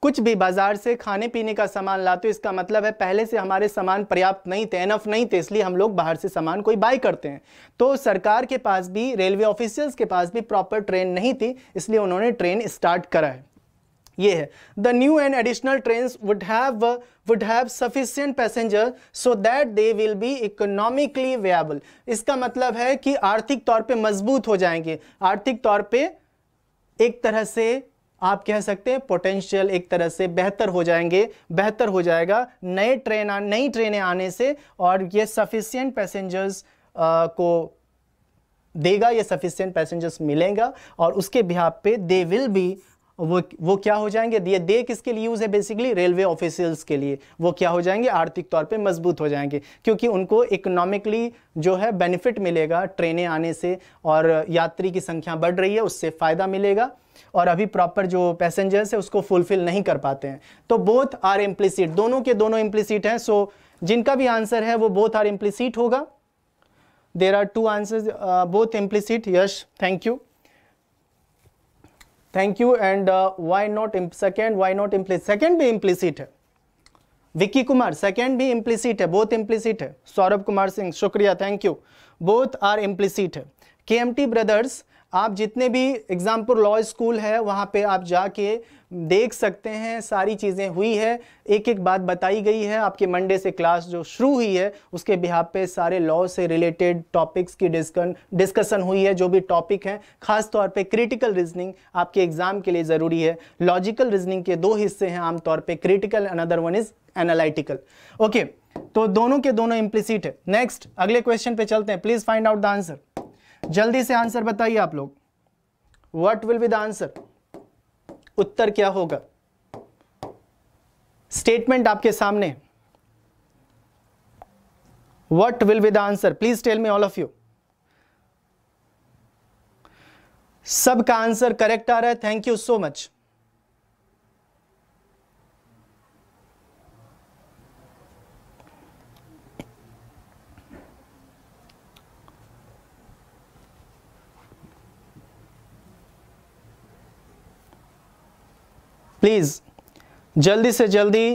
कुछ भी बाजार से खाने पीने का सामान लाते हो इसका मतलब है पहले से हमारे सामान पर्याप्त नहीं थे एनफ नहीं थे इसलिए हम लोग बाहर से सामान कोई बाय करते हैं तो सरकार के पास भी रेलवे ऑफिसर्स के पास भी प्रॉपर ट्रेन नहीं थी इसलिए उन्होंने ट्रेन स्टार्ट करा है ये है the new and additional train would have would have sufficient passenger so that they will be economically viable इसका मतलब है कि आर्थिक तौर पे मजबूत हो जाएंगे आर्थिक तौर पे एक तरह से आप कह सकते हैं पोटेंशियल एक तरह से बेहतर हो जाएंगे बेहतर हो जाएगा नए ट्रेन नई ट्रेनें आने से और ये सफिशियंट पैसेंजर्स को देगा ये सफिशियंट पैसेंजर्स मिलेगा और उसके बिहार पे दे विल बी वो वो क्या हो जाएंगे ये दे किसके लिए यूज़ है बेसिकली रेलवे ऑफिसर्स के लिए वो क्या हो जाएंगे आर्थिक तौर पे मजबूत हो जाएंगे क्योंकि उनको इकोनॉमिकली जो है बेनिफिट मिलेगा ट्रेनें आने से और यात्री की संख्या बढ़ रही है उससे फ़ायदा मिलेगा और अभी प्रॉपर जो पैसेंजर्स है उसको फुलफिल नहीं कर पाते हैं तो बोथ आर इम्प्लीसिट दोनों के दोनों इम्प्लीसिट हैं सो जिनका भी आंसर है वो बोथ आर इम्प्लीसिट होगा there are two answer both implicit Yash thank you thank you and why not second why not implicit second भी इम्प्लीसिट है विक्की कुमार सेकेंड भी इम्प्लीसिट है बोथ इम्प्लीसिट है सौरभ कुमार सिंह शुक्रिया thank you both are implicit है के brothers आप जितने भी एग्जामपुर लॉ स्कूल है वहाँ पे आप जाके देख सकते हैं सारी चीज़ें हुई है एक एक बात बताई गई है आपके मंडे से क्लास जो शुरू हुई है उसके बिहार पे सारे लॉ से रिलेटेड टॉपिक्स की डिस्कन डिस्कसन हुई है जो भी टॉपिक हैं खास तौर पे क्रिटिकल रीजनिंग आपके एग्ज़ाम के लिए ज़रूरी है लॉजिकल रीजनिंग के दो हिस्से हैं आमतौर पर critical another one is analytical okay तो दोनों के दोनों इम्प्लिसिट है नेक्स्ट अगले क्वेश्चन पे चलते हैं please find out the answer जल्दी से आंसर बताइए आप लोग what will be the answer उत्तर क्या होगा स्टेटमेंट आपके सामने what will be the answer please tell me all of you सबका आंसर करेक्ट आ रहा है thank you so much please जल्दी से जल्दी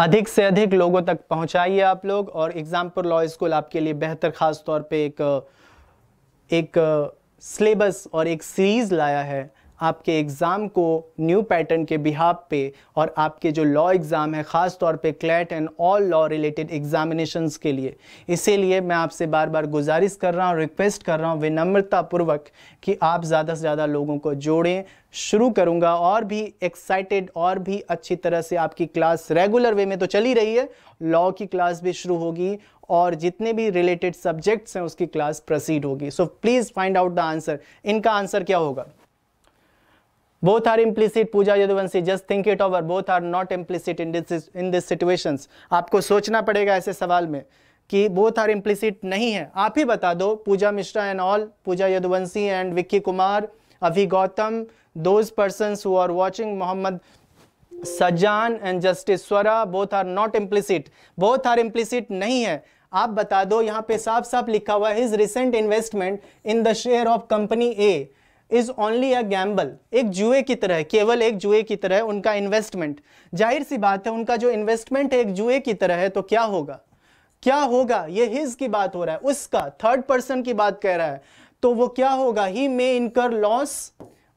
अधिक से अधिक लोगों तक पहुंचाइए आप लोग और एग्जामपुर लॉ स्कूल आपके लिए बेहतर खास तौर पे एक एक सिलेबस और एक सीरीज़ लाया है आपके एग्ज़ाम को न्यू पैटर्न के बिहाब पे और आपके जो लॉ एग्ज़ाम है ख़ास तौर पे CLAT and all law related examinations के लिए इसीलिए मैं आपसे बार बार गुजारिश कर रहा हूँ रिक्वेस्ट कर रहा हूँ विनम्रतापूर्वक कि आप ज़्यादा से ज़्यादा लोगों को जोड़ें शुरू करूँगा और भी एक्साइटेड और भी अच्छी तरह से आपकी क्लास रेगुलर वे में तो चली रही है लॉ की क्लास भी शुरू होगी और जितने भी रिलेटेड सब्जेक्ट्स हैं उसकी क्लास प्रोसीड होगी so please find out the answer इनका आंसर क्या होगा both are implicit Puja Yaduvanshi just think it over both are not implicit in this in this situations आपको सोचना पड़ेगा ऐसे सवाल में कि बोथ आर इम्प्लिसिट नहीं है आप ही बता दो Puja Mishra and all Puja Yaduvanshi and Vicky Kumar Abhi Gautam those person who are watching Mohammad Sajjan and justice Swara both are not implicit both are implicit नहीं है आप बता दो यहाँ पे साफ साफ लिखा हुआ है his recent investment in the share of company A is only a gamble एक जुए की तरह केवल एक जुए की तरह उनका इन्वेस्टमेंट जाहिर सी बात है उनका जो इन्वेस्टमेंट एक जुए की तरह है तो क्या होगा क्या होगा ये हिज की बात हो रहा है उसका थर्ड पर्सन की बात कह रहा है तो वो क्या होगा ही मे इनकर लॉस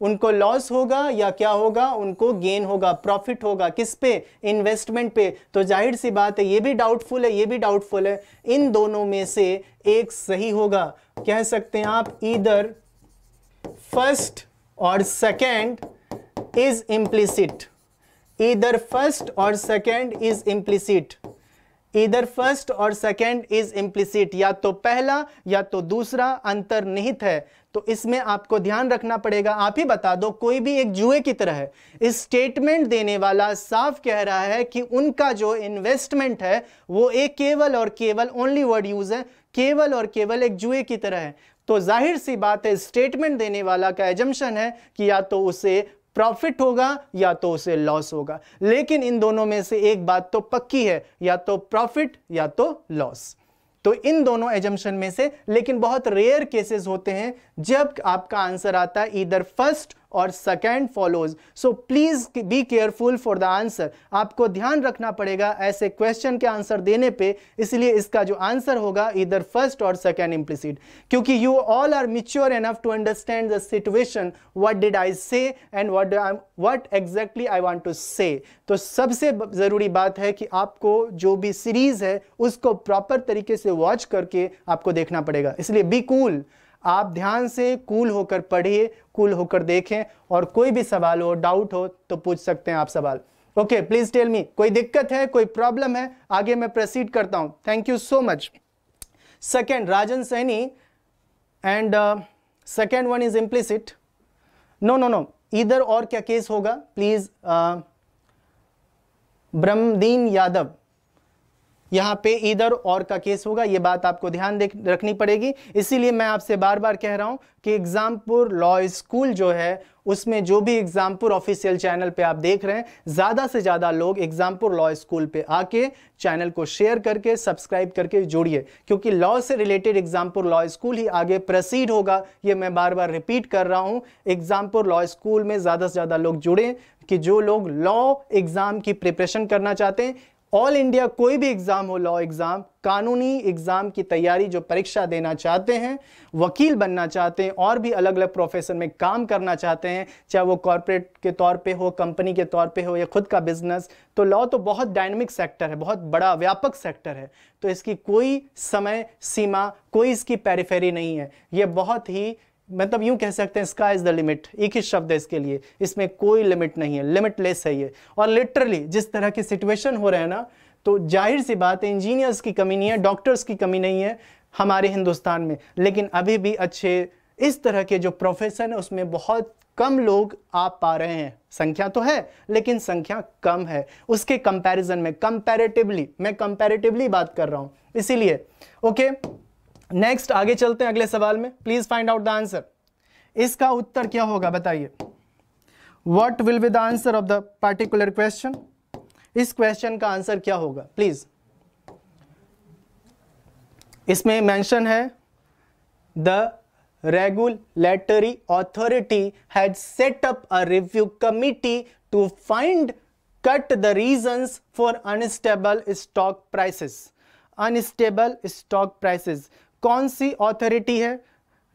उनको लॉस होगा या क्या होगा उनको गेन होगा प्रॉफिट होगा किस पे इन्वेस्टमेंट पे तो जाहिर सी बात है ये भी डाउटफुल है ये भी डाउटफुल है इन दोनों में से एक सही होगा कह सकते हैं आप इधर फर्स्ट और सेकेंड इज इम्प्लीसिट इधर फर्स्ट और सेकेंड इज इम्प्लीसिट इधर फर्स्ट और सेकेंड इज इम्प्लिसिट या तो पहला या तो दूसरा अंतर निहित है तो इसमें आपको ध्यान रखना पड़ेगा आप ही बता दो कोई भी एक जुए की तरह है इस स्टेटमेंट देने वाला साफ कह रहा है कि उनका जो इन्वेस्टमेंट है वो एक केवल और केवल ओनली वर्ड यूज है केवल और केवल एक जुए की तरह है तो जाहिर सी बात है स्टेटमेंट देने वाला का एजम्पन है कि या तो उसे प्रॉफिट होगा या तो उसे लॉस होगा लेकिन इन दोनों में से एक बात तो पक्की है या तो प्रॉफिट या तो लॉस तो इन दोनों एजम्पन में से लेकिन बहुत रेयर केसेस होते हैं जब आपका आंसर आता है इधर फर्स्ट और second follows so please be careful for the answer आपको ध्यान रखना पड़ेगा ऐसे क्वेश्चन के आंसर देने पे इसलिए इसका जो आंसर होगा इधर फर्स्ट और सेकेंड इम्प्लीसिड क्योंकि you all are mature enough to understand the situation what did I say and what what exactly I want to say तो सबसे ज़रूरी बात है कि आपको जो भी सीरीज़ है उसको प्रॉपर तरीके से वॉच करके आपको देखना पड़ेगा इसलिए बी कूल cool. आप ध्यान से कूल होकर पढ़िए कूल होकर देखें और कोई भी सवाल हो डाउट हो तो पूछ सकते हैं आप सवाल ओके प्लीज़ टेल मी कोई दिक्कत है कोई प्रॉब्लम है आगे मैं प्रोसीड करता हूं thank you so much second Rajan Saini and second one is implicit no no no इधर और क्या केस होगा प्लीज़ ब्रह्मदीन यादव यहाँ पे इधर और का केस होगा ये बात आपको ध्यान रखनी पड़ेगी इसीलिए मैं आपसे बार बार कह रहा हूँ कि एग्जामपुर लॉ स्कूल जो है उसमें जो भी एग्जामपुर ऑफिशियल चैनल पे आप देख रहे हैं ज़्यादा से ज़्यादा लोग एग्जामपुर लॉ स्कूल पे आके चैनल को शेयर करके सब्सक्राइब करके जोड़िए क्योंकि लॉ से रिलेटेड एग्जामपुर लॉ स्कूल ही आगे प्रसीड होगा ये मैं बार बार रिपीट कर रहा हूँ एग्जामपुर लॉ स्कूल में ज़्यादा से ज़्यादा लोग जुड़ें कि जो लोग लॉ एग्ज़ाम की प्रिपरेशन करना चाहते हैं ऑल इंडिया कोई भी एग्ज़ाम हो लॉ एग्ज़ाम कानूनी एग्ज़ाम की तैयारी जो परीक्षा देना चाहते हैं वकील बनना चाहते हैं और भी अलग अलग प्रोफेशन में काम करना चाहते हैं चाहे वो कॉरपोरेट के तौर पे हो कंपनी के तौर पे हो या खुद का बिजनेस तो लॉ तो बहुत डायनेमिक सेक्टर है बहुत बड़ा व्यापक सेक्टर है तो इसकी कोई समय सीमा कोई इसकी पेरीफेरी नहीं है ये बहुत ही मतलब यूं कह सकते हैं स्काई इज़ द लिमिट एक ही शब्द है इसके लिए इसमें कोई लिमिट नहीं है लिमिटलेस है ये और लिटरली जिस तरह की सिचुएशन हो रहे हैं ना तो जाहिर सी बात है इंजीनियर्स की कमी नहीं है डॉक्टर्स की कमी नहीं है हमारे हिंदुस्तान में लेकिन अभी भी अच्छे इस तरह के जो प्रोफेशन है उसमें बहुत कम लोग आ पा रहे हैं संख्या तो है लेकिन संख्या कम है उसके कंपैरिजन में कंपैरेटिवली मैं कंपैरेटिवली बात कर रहा हूं इसीलिए ओके okay? नेक्स्ट आगे चलते हैं अगले सवाल में please find out the answer इसका उत्तर क्या होगा बताइए what will be the answer of the particular question इस क्वेश्चन का आंसर क्या होगा प्लीज इसमें मेंशन है the regulatory authority had set up a review committee to find out the reasons for unstable stock prices unstable stock prices कौन सी authority है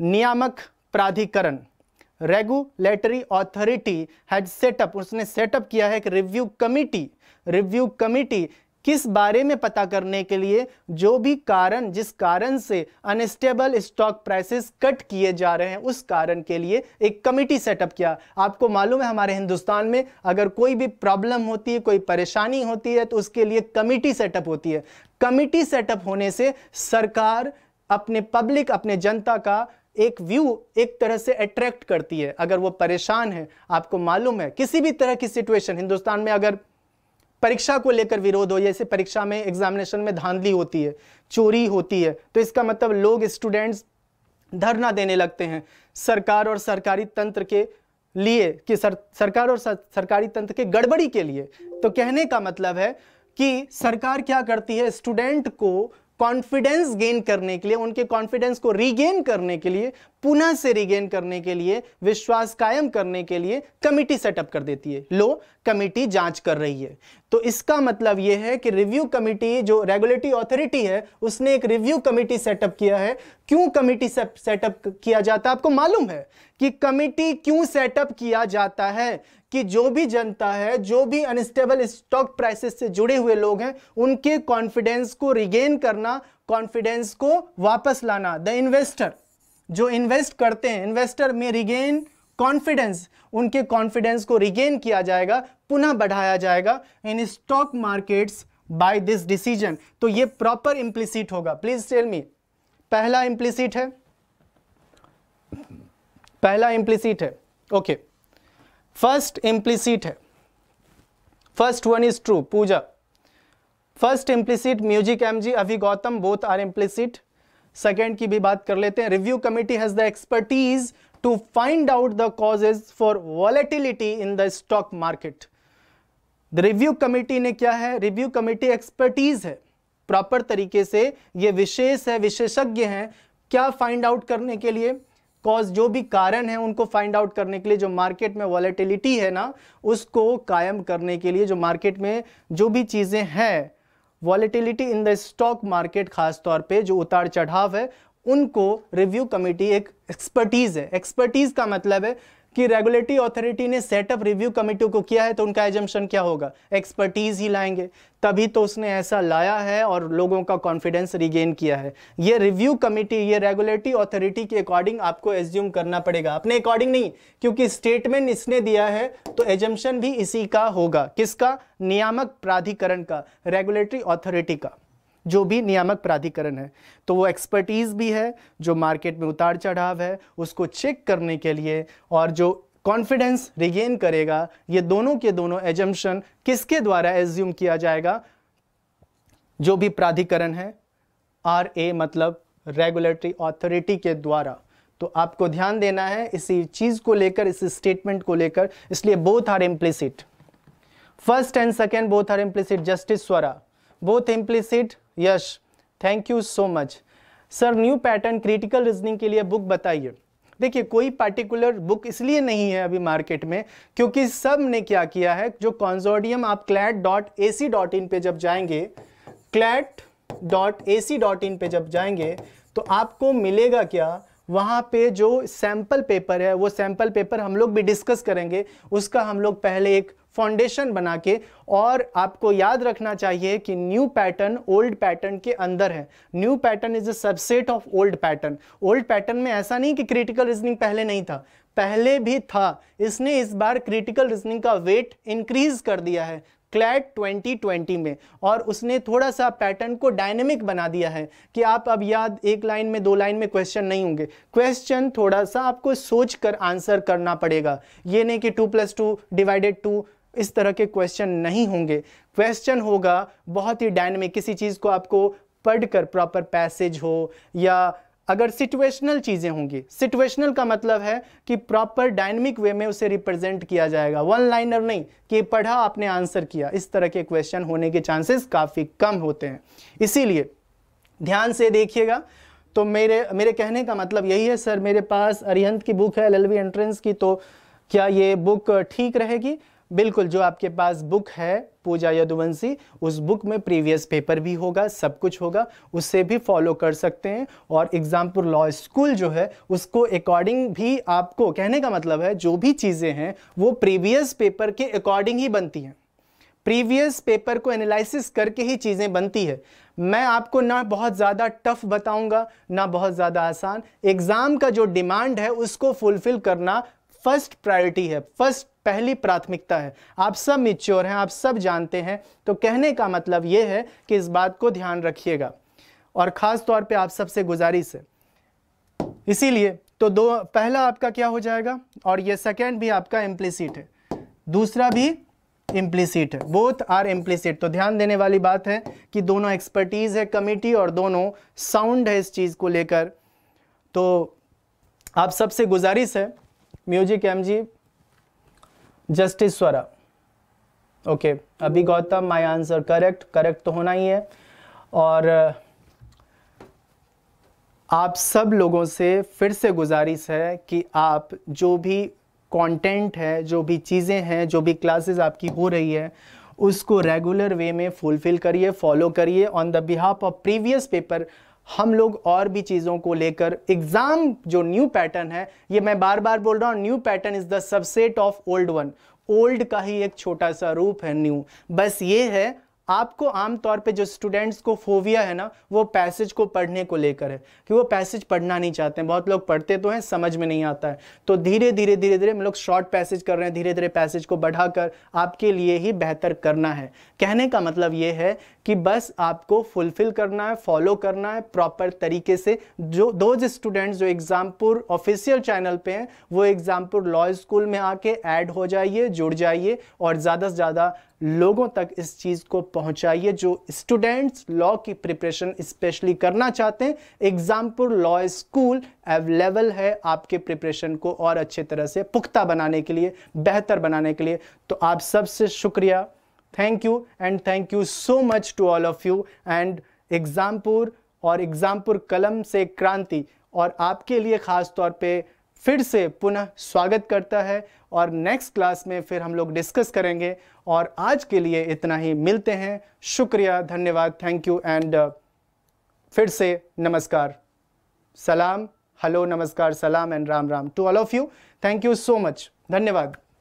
नियामक प्राधिकरण रेगुलेटरी ऑथोरिटी हैज सेटअप उसने सेटअप किया है एक रिव्यू कमिटी रिव्यू कमिटी किस बारे में पता करने के लिए जो भी कारण जिस कारण से अनस्टेबल स्टॉक प्राइसेस कट किए जा रहे हैं उस कारण के लिए एक कमेटी सेटअप किया आपको मालूम है हमारे हिंदुस्तान में अगर कोई भी प्रॉब्लम होती है कोई परेशानी होती है तो उसके लिए कमेटी सेटअप होती है कमेटी सेटअप होने से सरकार अपने पब्लिक अपने जनता का एक व्यू एक तरह से अट्रैक्ट करती है अगर वो परेशान है आपको मालूम है किसी भी तरह की सिचुएशन हिंदुस्तान में अगर परीक्षा को लेकर विरोध हो जैसे परीक्षा में एग्जामिनेशन में धांधली होती है चोरी होती है तो इसका मतलब लोग स्टूडेंट्स धरना देने लगते हैं सरकार और सरकारी तंत्र के लिए कि सर, सरकार और सर, सरकारी तंत्र के गड़बड़ी के लिए तो कहने का मतलब है कि सरकार क्या करती है स्टूडेंट को कॉन्फिडेंस गेन करने के लिए उनके कॉन्फिडेंस को रीगेन करने के लिए पुनः से रीगेन करने के लिए विश्वास कायम करने के लिए कमिटी सेटअप कर देती है लो कमिटी जांच कर रही है तो इसका मतलब यह है कि रिव्यू कमिटी जो रेगुलेटरी अथॉरिटी है उसने एक रिव्यू कमिटी सेटअप किया है क्यों कमिटी सेटअप किया जाता है आपको मालूम है कि कमिटी क्यों सेटअप किया जाता है कि जो भी जनता है जो भी अनस्टेबल स्टॉक प्राइसेस से जुड़े हुए लोग हैं उनके कॉन्फिडेंस को रिगेन करना कॉन्फिडेंस को वापस लाना द इन्वेस्टर जो इन्वेस्ट करते हैं इन्वेस्टर में रिगेन कॉन्फिडेंस उनके कॉन्फिडेंस को रिगेन किया जाएगा पुनः बढ़ाया जाएगा in stock markets by this decision तो ये प्रॉपर इम्प्लिसिट होगा प्लीज टेल मी पहला इम्प्लिसिट है पहला इम्प्लिसिट है ओके फर्स्ट इम्प्लिसिट है first one is true Puja first implicit music M G Abhi Gautam both are implicit second की भी बात कर लेते हैं review committee has the expertise to find out the causes for volatility in the stock market. the review committee ने क्या है review committee expertise है प्रॉपर तरीके से ये विशेष है विशेषज्ञ हैं क्या फाइंड आउट करने के लिए कॉज जो भी कारण है उनको फाइंड आउट करने के लिए जो मार्केट में वॉलेटिलिटी है ना उसको कायम करने के लिए जो मार्केट में जो भी चीज़ें हैं volatility in the stock market खासतौर पे जो उतार चढ़ाव है उनको रिव्यू कमेटी एक एक्सपर्टीज़ है एक्सपर्टीज़ का मतलब है कि रेगुलेटरी अथॉरिटी ने सेटअप रिव्यू कमेटी को किया है तो उनका एजम्पन क्या होगा एक्सपर्टीज़ ही लाएंगे तभी तो उसने ऐसा लाया है और लोगों का कॉन्फिडेंस रिगेन किया है ये रिव्यू कमेटी ये रेगुलेटरी अथॉरिटी के अकॉर्डिंग आपको एज्यूम करना पड़ेगा अपने अकॉर्डिंग नहीं क्योंकि स्टेटमेंट इसने दिया है तो एजम्पन भी इसी का होगा किसका नियामक प्राधिकरण का रेगुलेटरी अथॉरिटी का जो भी नियामक प्राधिकरण है तो वो एक्सपर्टीज़ भी है जो मार्केट में उतार चढ़ाव है उसको चेक करने के लिए और जो कॉन्फिडेंस रिगेन करेगा ये दोनों के दोनों एजम्पन किसके द्वारा एज्यूम किया जाएगा जो भी प्राधिकरण है आर ए मतलब रेगुलेटरी ऑथोरिटी के द्वारा तो आपको ध्यान देना है इसी चीज़ को लेकर इस स्टेटमेंट को लेकर इसलिए both are implicit first and second both are implicit justice Swara both implicit Yash thank you so much sir new pattern critical reasoning के लिए बुक बताइए देखिए कोई पार्टिकुलर बुक इसलिए नहीं है अभी मार्केट में क्योंकि सब ने क्या किया है जो कॉन्जोडियम आप CLAT dot A C dot in पर जब जाएंगे CLAT dot A C dot in पर जब जाएंगे तो आपको मिलेगा क्या वहाँ पे जो सैम्पल पेपर है वो सैम्पल पेपर हम लोग भी डिस्कस करेंगे उसका हम लोग पहले एक फाउंडेशन बना के और आपको याद रखना चाहिए कि न्यू पैटर्न ओल्ड पैटर्न के अंदर है new pattern is a subset of old pattern old pattern में ऐसा नहीं कि क्रिटिकल रीजनिंग पहले नहीं था पहले भी था इसने इस बार क्रिटिकल रीजनिंग का वेट इंक्रीज कर दिया है क्लैट 2020 में और उसने थोड़ा सा पैटर्न को डायनेमिक बना दिया है कि आप अब याद एक लाइन में दो लाइन में क्वेश्चन नहीं होंगे क्वेश्चन थोड़ा सा आपको सोच कर आंसर करना पड़ेगा ये नहीं कि two plus two divided two इस तरह के क्वेश्चन नहीं होंगे क्वेश्चन होगा बहुत ही डायनेमिक किसी चीज़ को आपको पढ़कर प्रॉपर पैसेज हो या अगर सिचुएशनल चीज़ें होंगी सिचुएशनल का मतलब है कि प्रॉपर डायनेमिक वे में उसे रिप्रेजेंट किया जाएगा वन लाइनर नहीं कि पढ़ा आपने आंसर किया इस तरह के क्वेश्चन होने के चांसेस काफ़ी कम होते हैं इसीलिए ध्यान से देखिएगा तो मेरे मेरे कहने का मतलब यही है सर मेरे पास अरिहंत की बुक है वी एंट्रेंस की तो क्या ये बुक ठीक रहेगी बिल्कुल जो आपके पास बुक है पूजा यदुवंशी उस बुक में प्रीवियस पेपर भी होगा सब कुछ होगा उससे भी फॉलो कर सकते हैं और एग्जामपुर लॉ स्कूल जो है उसको अकॉर्डिंग भी आपको कहने का मतलब है जो भी चीज़ें हैं वो प्रीवियस पेपर के अकॉर्डिंग ही बनती हैं प्रीवियस पेपर को एनालिसिस करके ही चीज़ें बनती है मैं आपको ना बहुत ज़्यादा टफ बताऊंगा ना बहुत ज़्यादा आसान एग्ज़ाम का जो डिमांड है उसको फुलफ़िल करना फर्स्ट प्रायोरिटी है फर्स्ट पहली प्राथमिकता है आप सब मिच्योर हैं आप सब जानते हैं तो कहने का मतलब ये है कि इस बात को ध्यान रखिएगा और ख़ास तौर पे आप सबसे गुजारिश है इसीलिए तो दो पहला आपका क्या हो जाएगा और ये सेकेंड भी आपका इम्प्लीसिट है दूसरा भी इम्प्लीसिट है बोथ आर इम्प्लीसिट तो ध्यान देने वाली बात है कि दोनों एक्सपर्टीज़ है कमिटी और दोनों साउंड है इस चीज़ को लेकर तो आप सबसे गुजारिश है music M G justice Swara okay Abhi Gautam my answer correct correct तो होना ही है और आप सब लोगों से फिर से गुजारिश है कि आप जो भी कंटेंट है जो भी चीज़ें हैं जो भी क्लासेस आपकी हो रही है उसको रेगुलर वे में फुलफिल करिए फॉलो करिए on the behalf of previous paper हम लोग और भी चीज़ों को लेकर एग्ज़ाम जो न्यू पैटर्न है ये मैं बार बार बोल रहा हूं new pattern is the subset of old one old का ही एक छोटा सा रूप है न्यू बस ये है आपको आमतौर पे जो स्टूडेंट्स को फोविया है ना वो पैसेज को पढ़ने को लेकर है कि वो पैसेज पढ़ना नहीं चाहते हैं बहुत लोग पढ़ते तो हैं समझ में नहीं आता है तो धीरे धीरे धीरे धीरे हम लोग शॉर्ट पैसेज कर रहे हैं धीरे धीरे पैसेज को बढ़ाकर आपके लिए ही बेहतर करना है कहने का मतलब ये है कि बस आपको फुलफिल करना है फॉलो करना है प्रॉपर तरीके से जो दोज स्टूडेंट्स जो एग्जामपुर ऑफिशियल चैनल पे हैं वो एग्जामपुर लॉ स्कूल में आके ऐड हो जाइए जुड़ जाइए और ज़्यादा से ज़्यादा लोगों तक इस चीज़ को पहुंचाइए जो स्टूडेंट्स लॉ की प्रिपरेशन स्पेशली करना चाहते हैं एग्जामपुर लॉ स्कूल अवेलेबल है आपके प्रिपरेशन को और अच्छे तरह से पुख्ता बनाने के लिए बेहतर बनाने के लिए तो आप सबसे शुक्रिया thank you and thank you so much to all of you and Exampur और एग्ज़ामपुर कलम से क्रांति और आपके लिए ख़ास तौर पे फिर से पुनः स्वागत करता है और नेक्स्ट क्लास में फिर हम लोग डिस्कस करेंगे और आज के लिए इतना ही मिलते हैं शुक्रिया धन्यवाद थैंक यू एंड फिर से नमस्कार सलाम हेलो नमस्कार सलाम and Ram Ram to all of you thank you so much धन्यवाद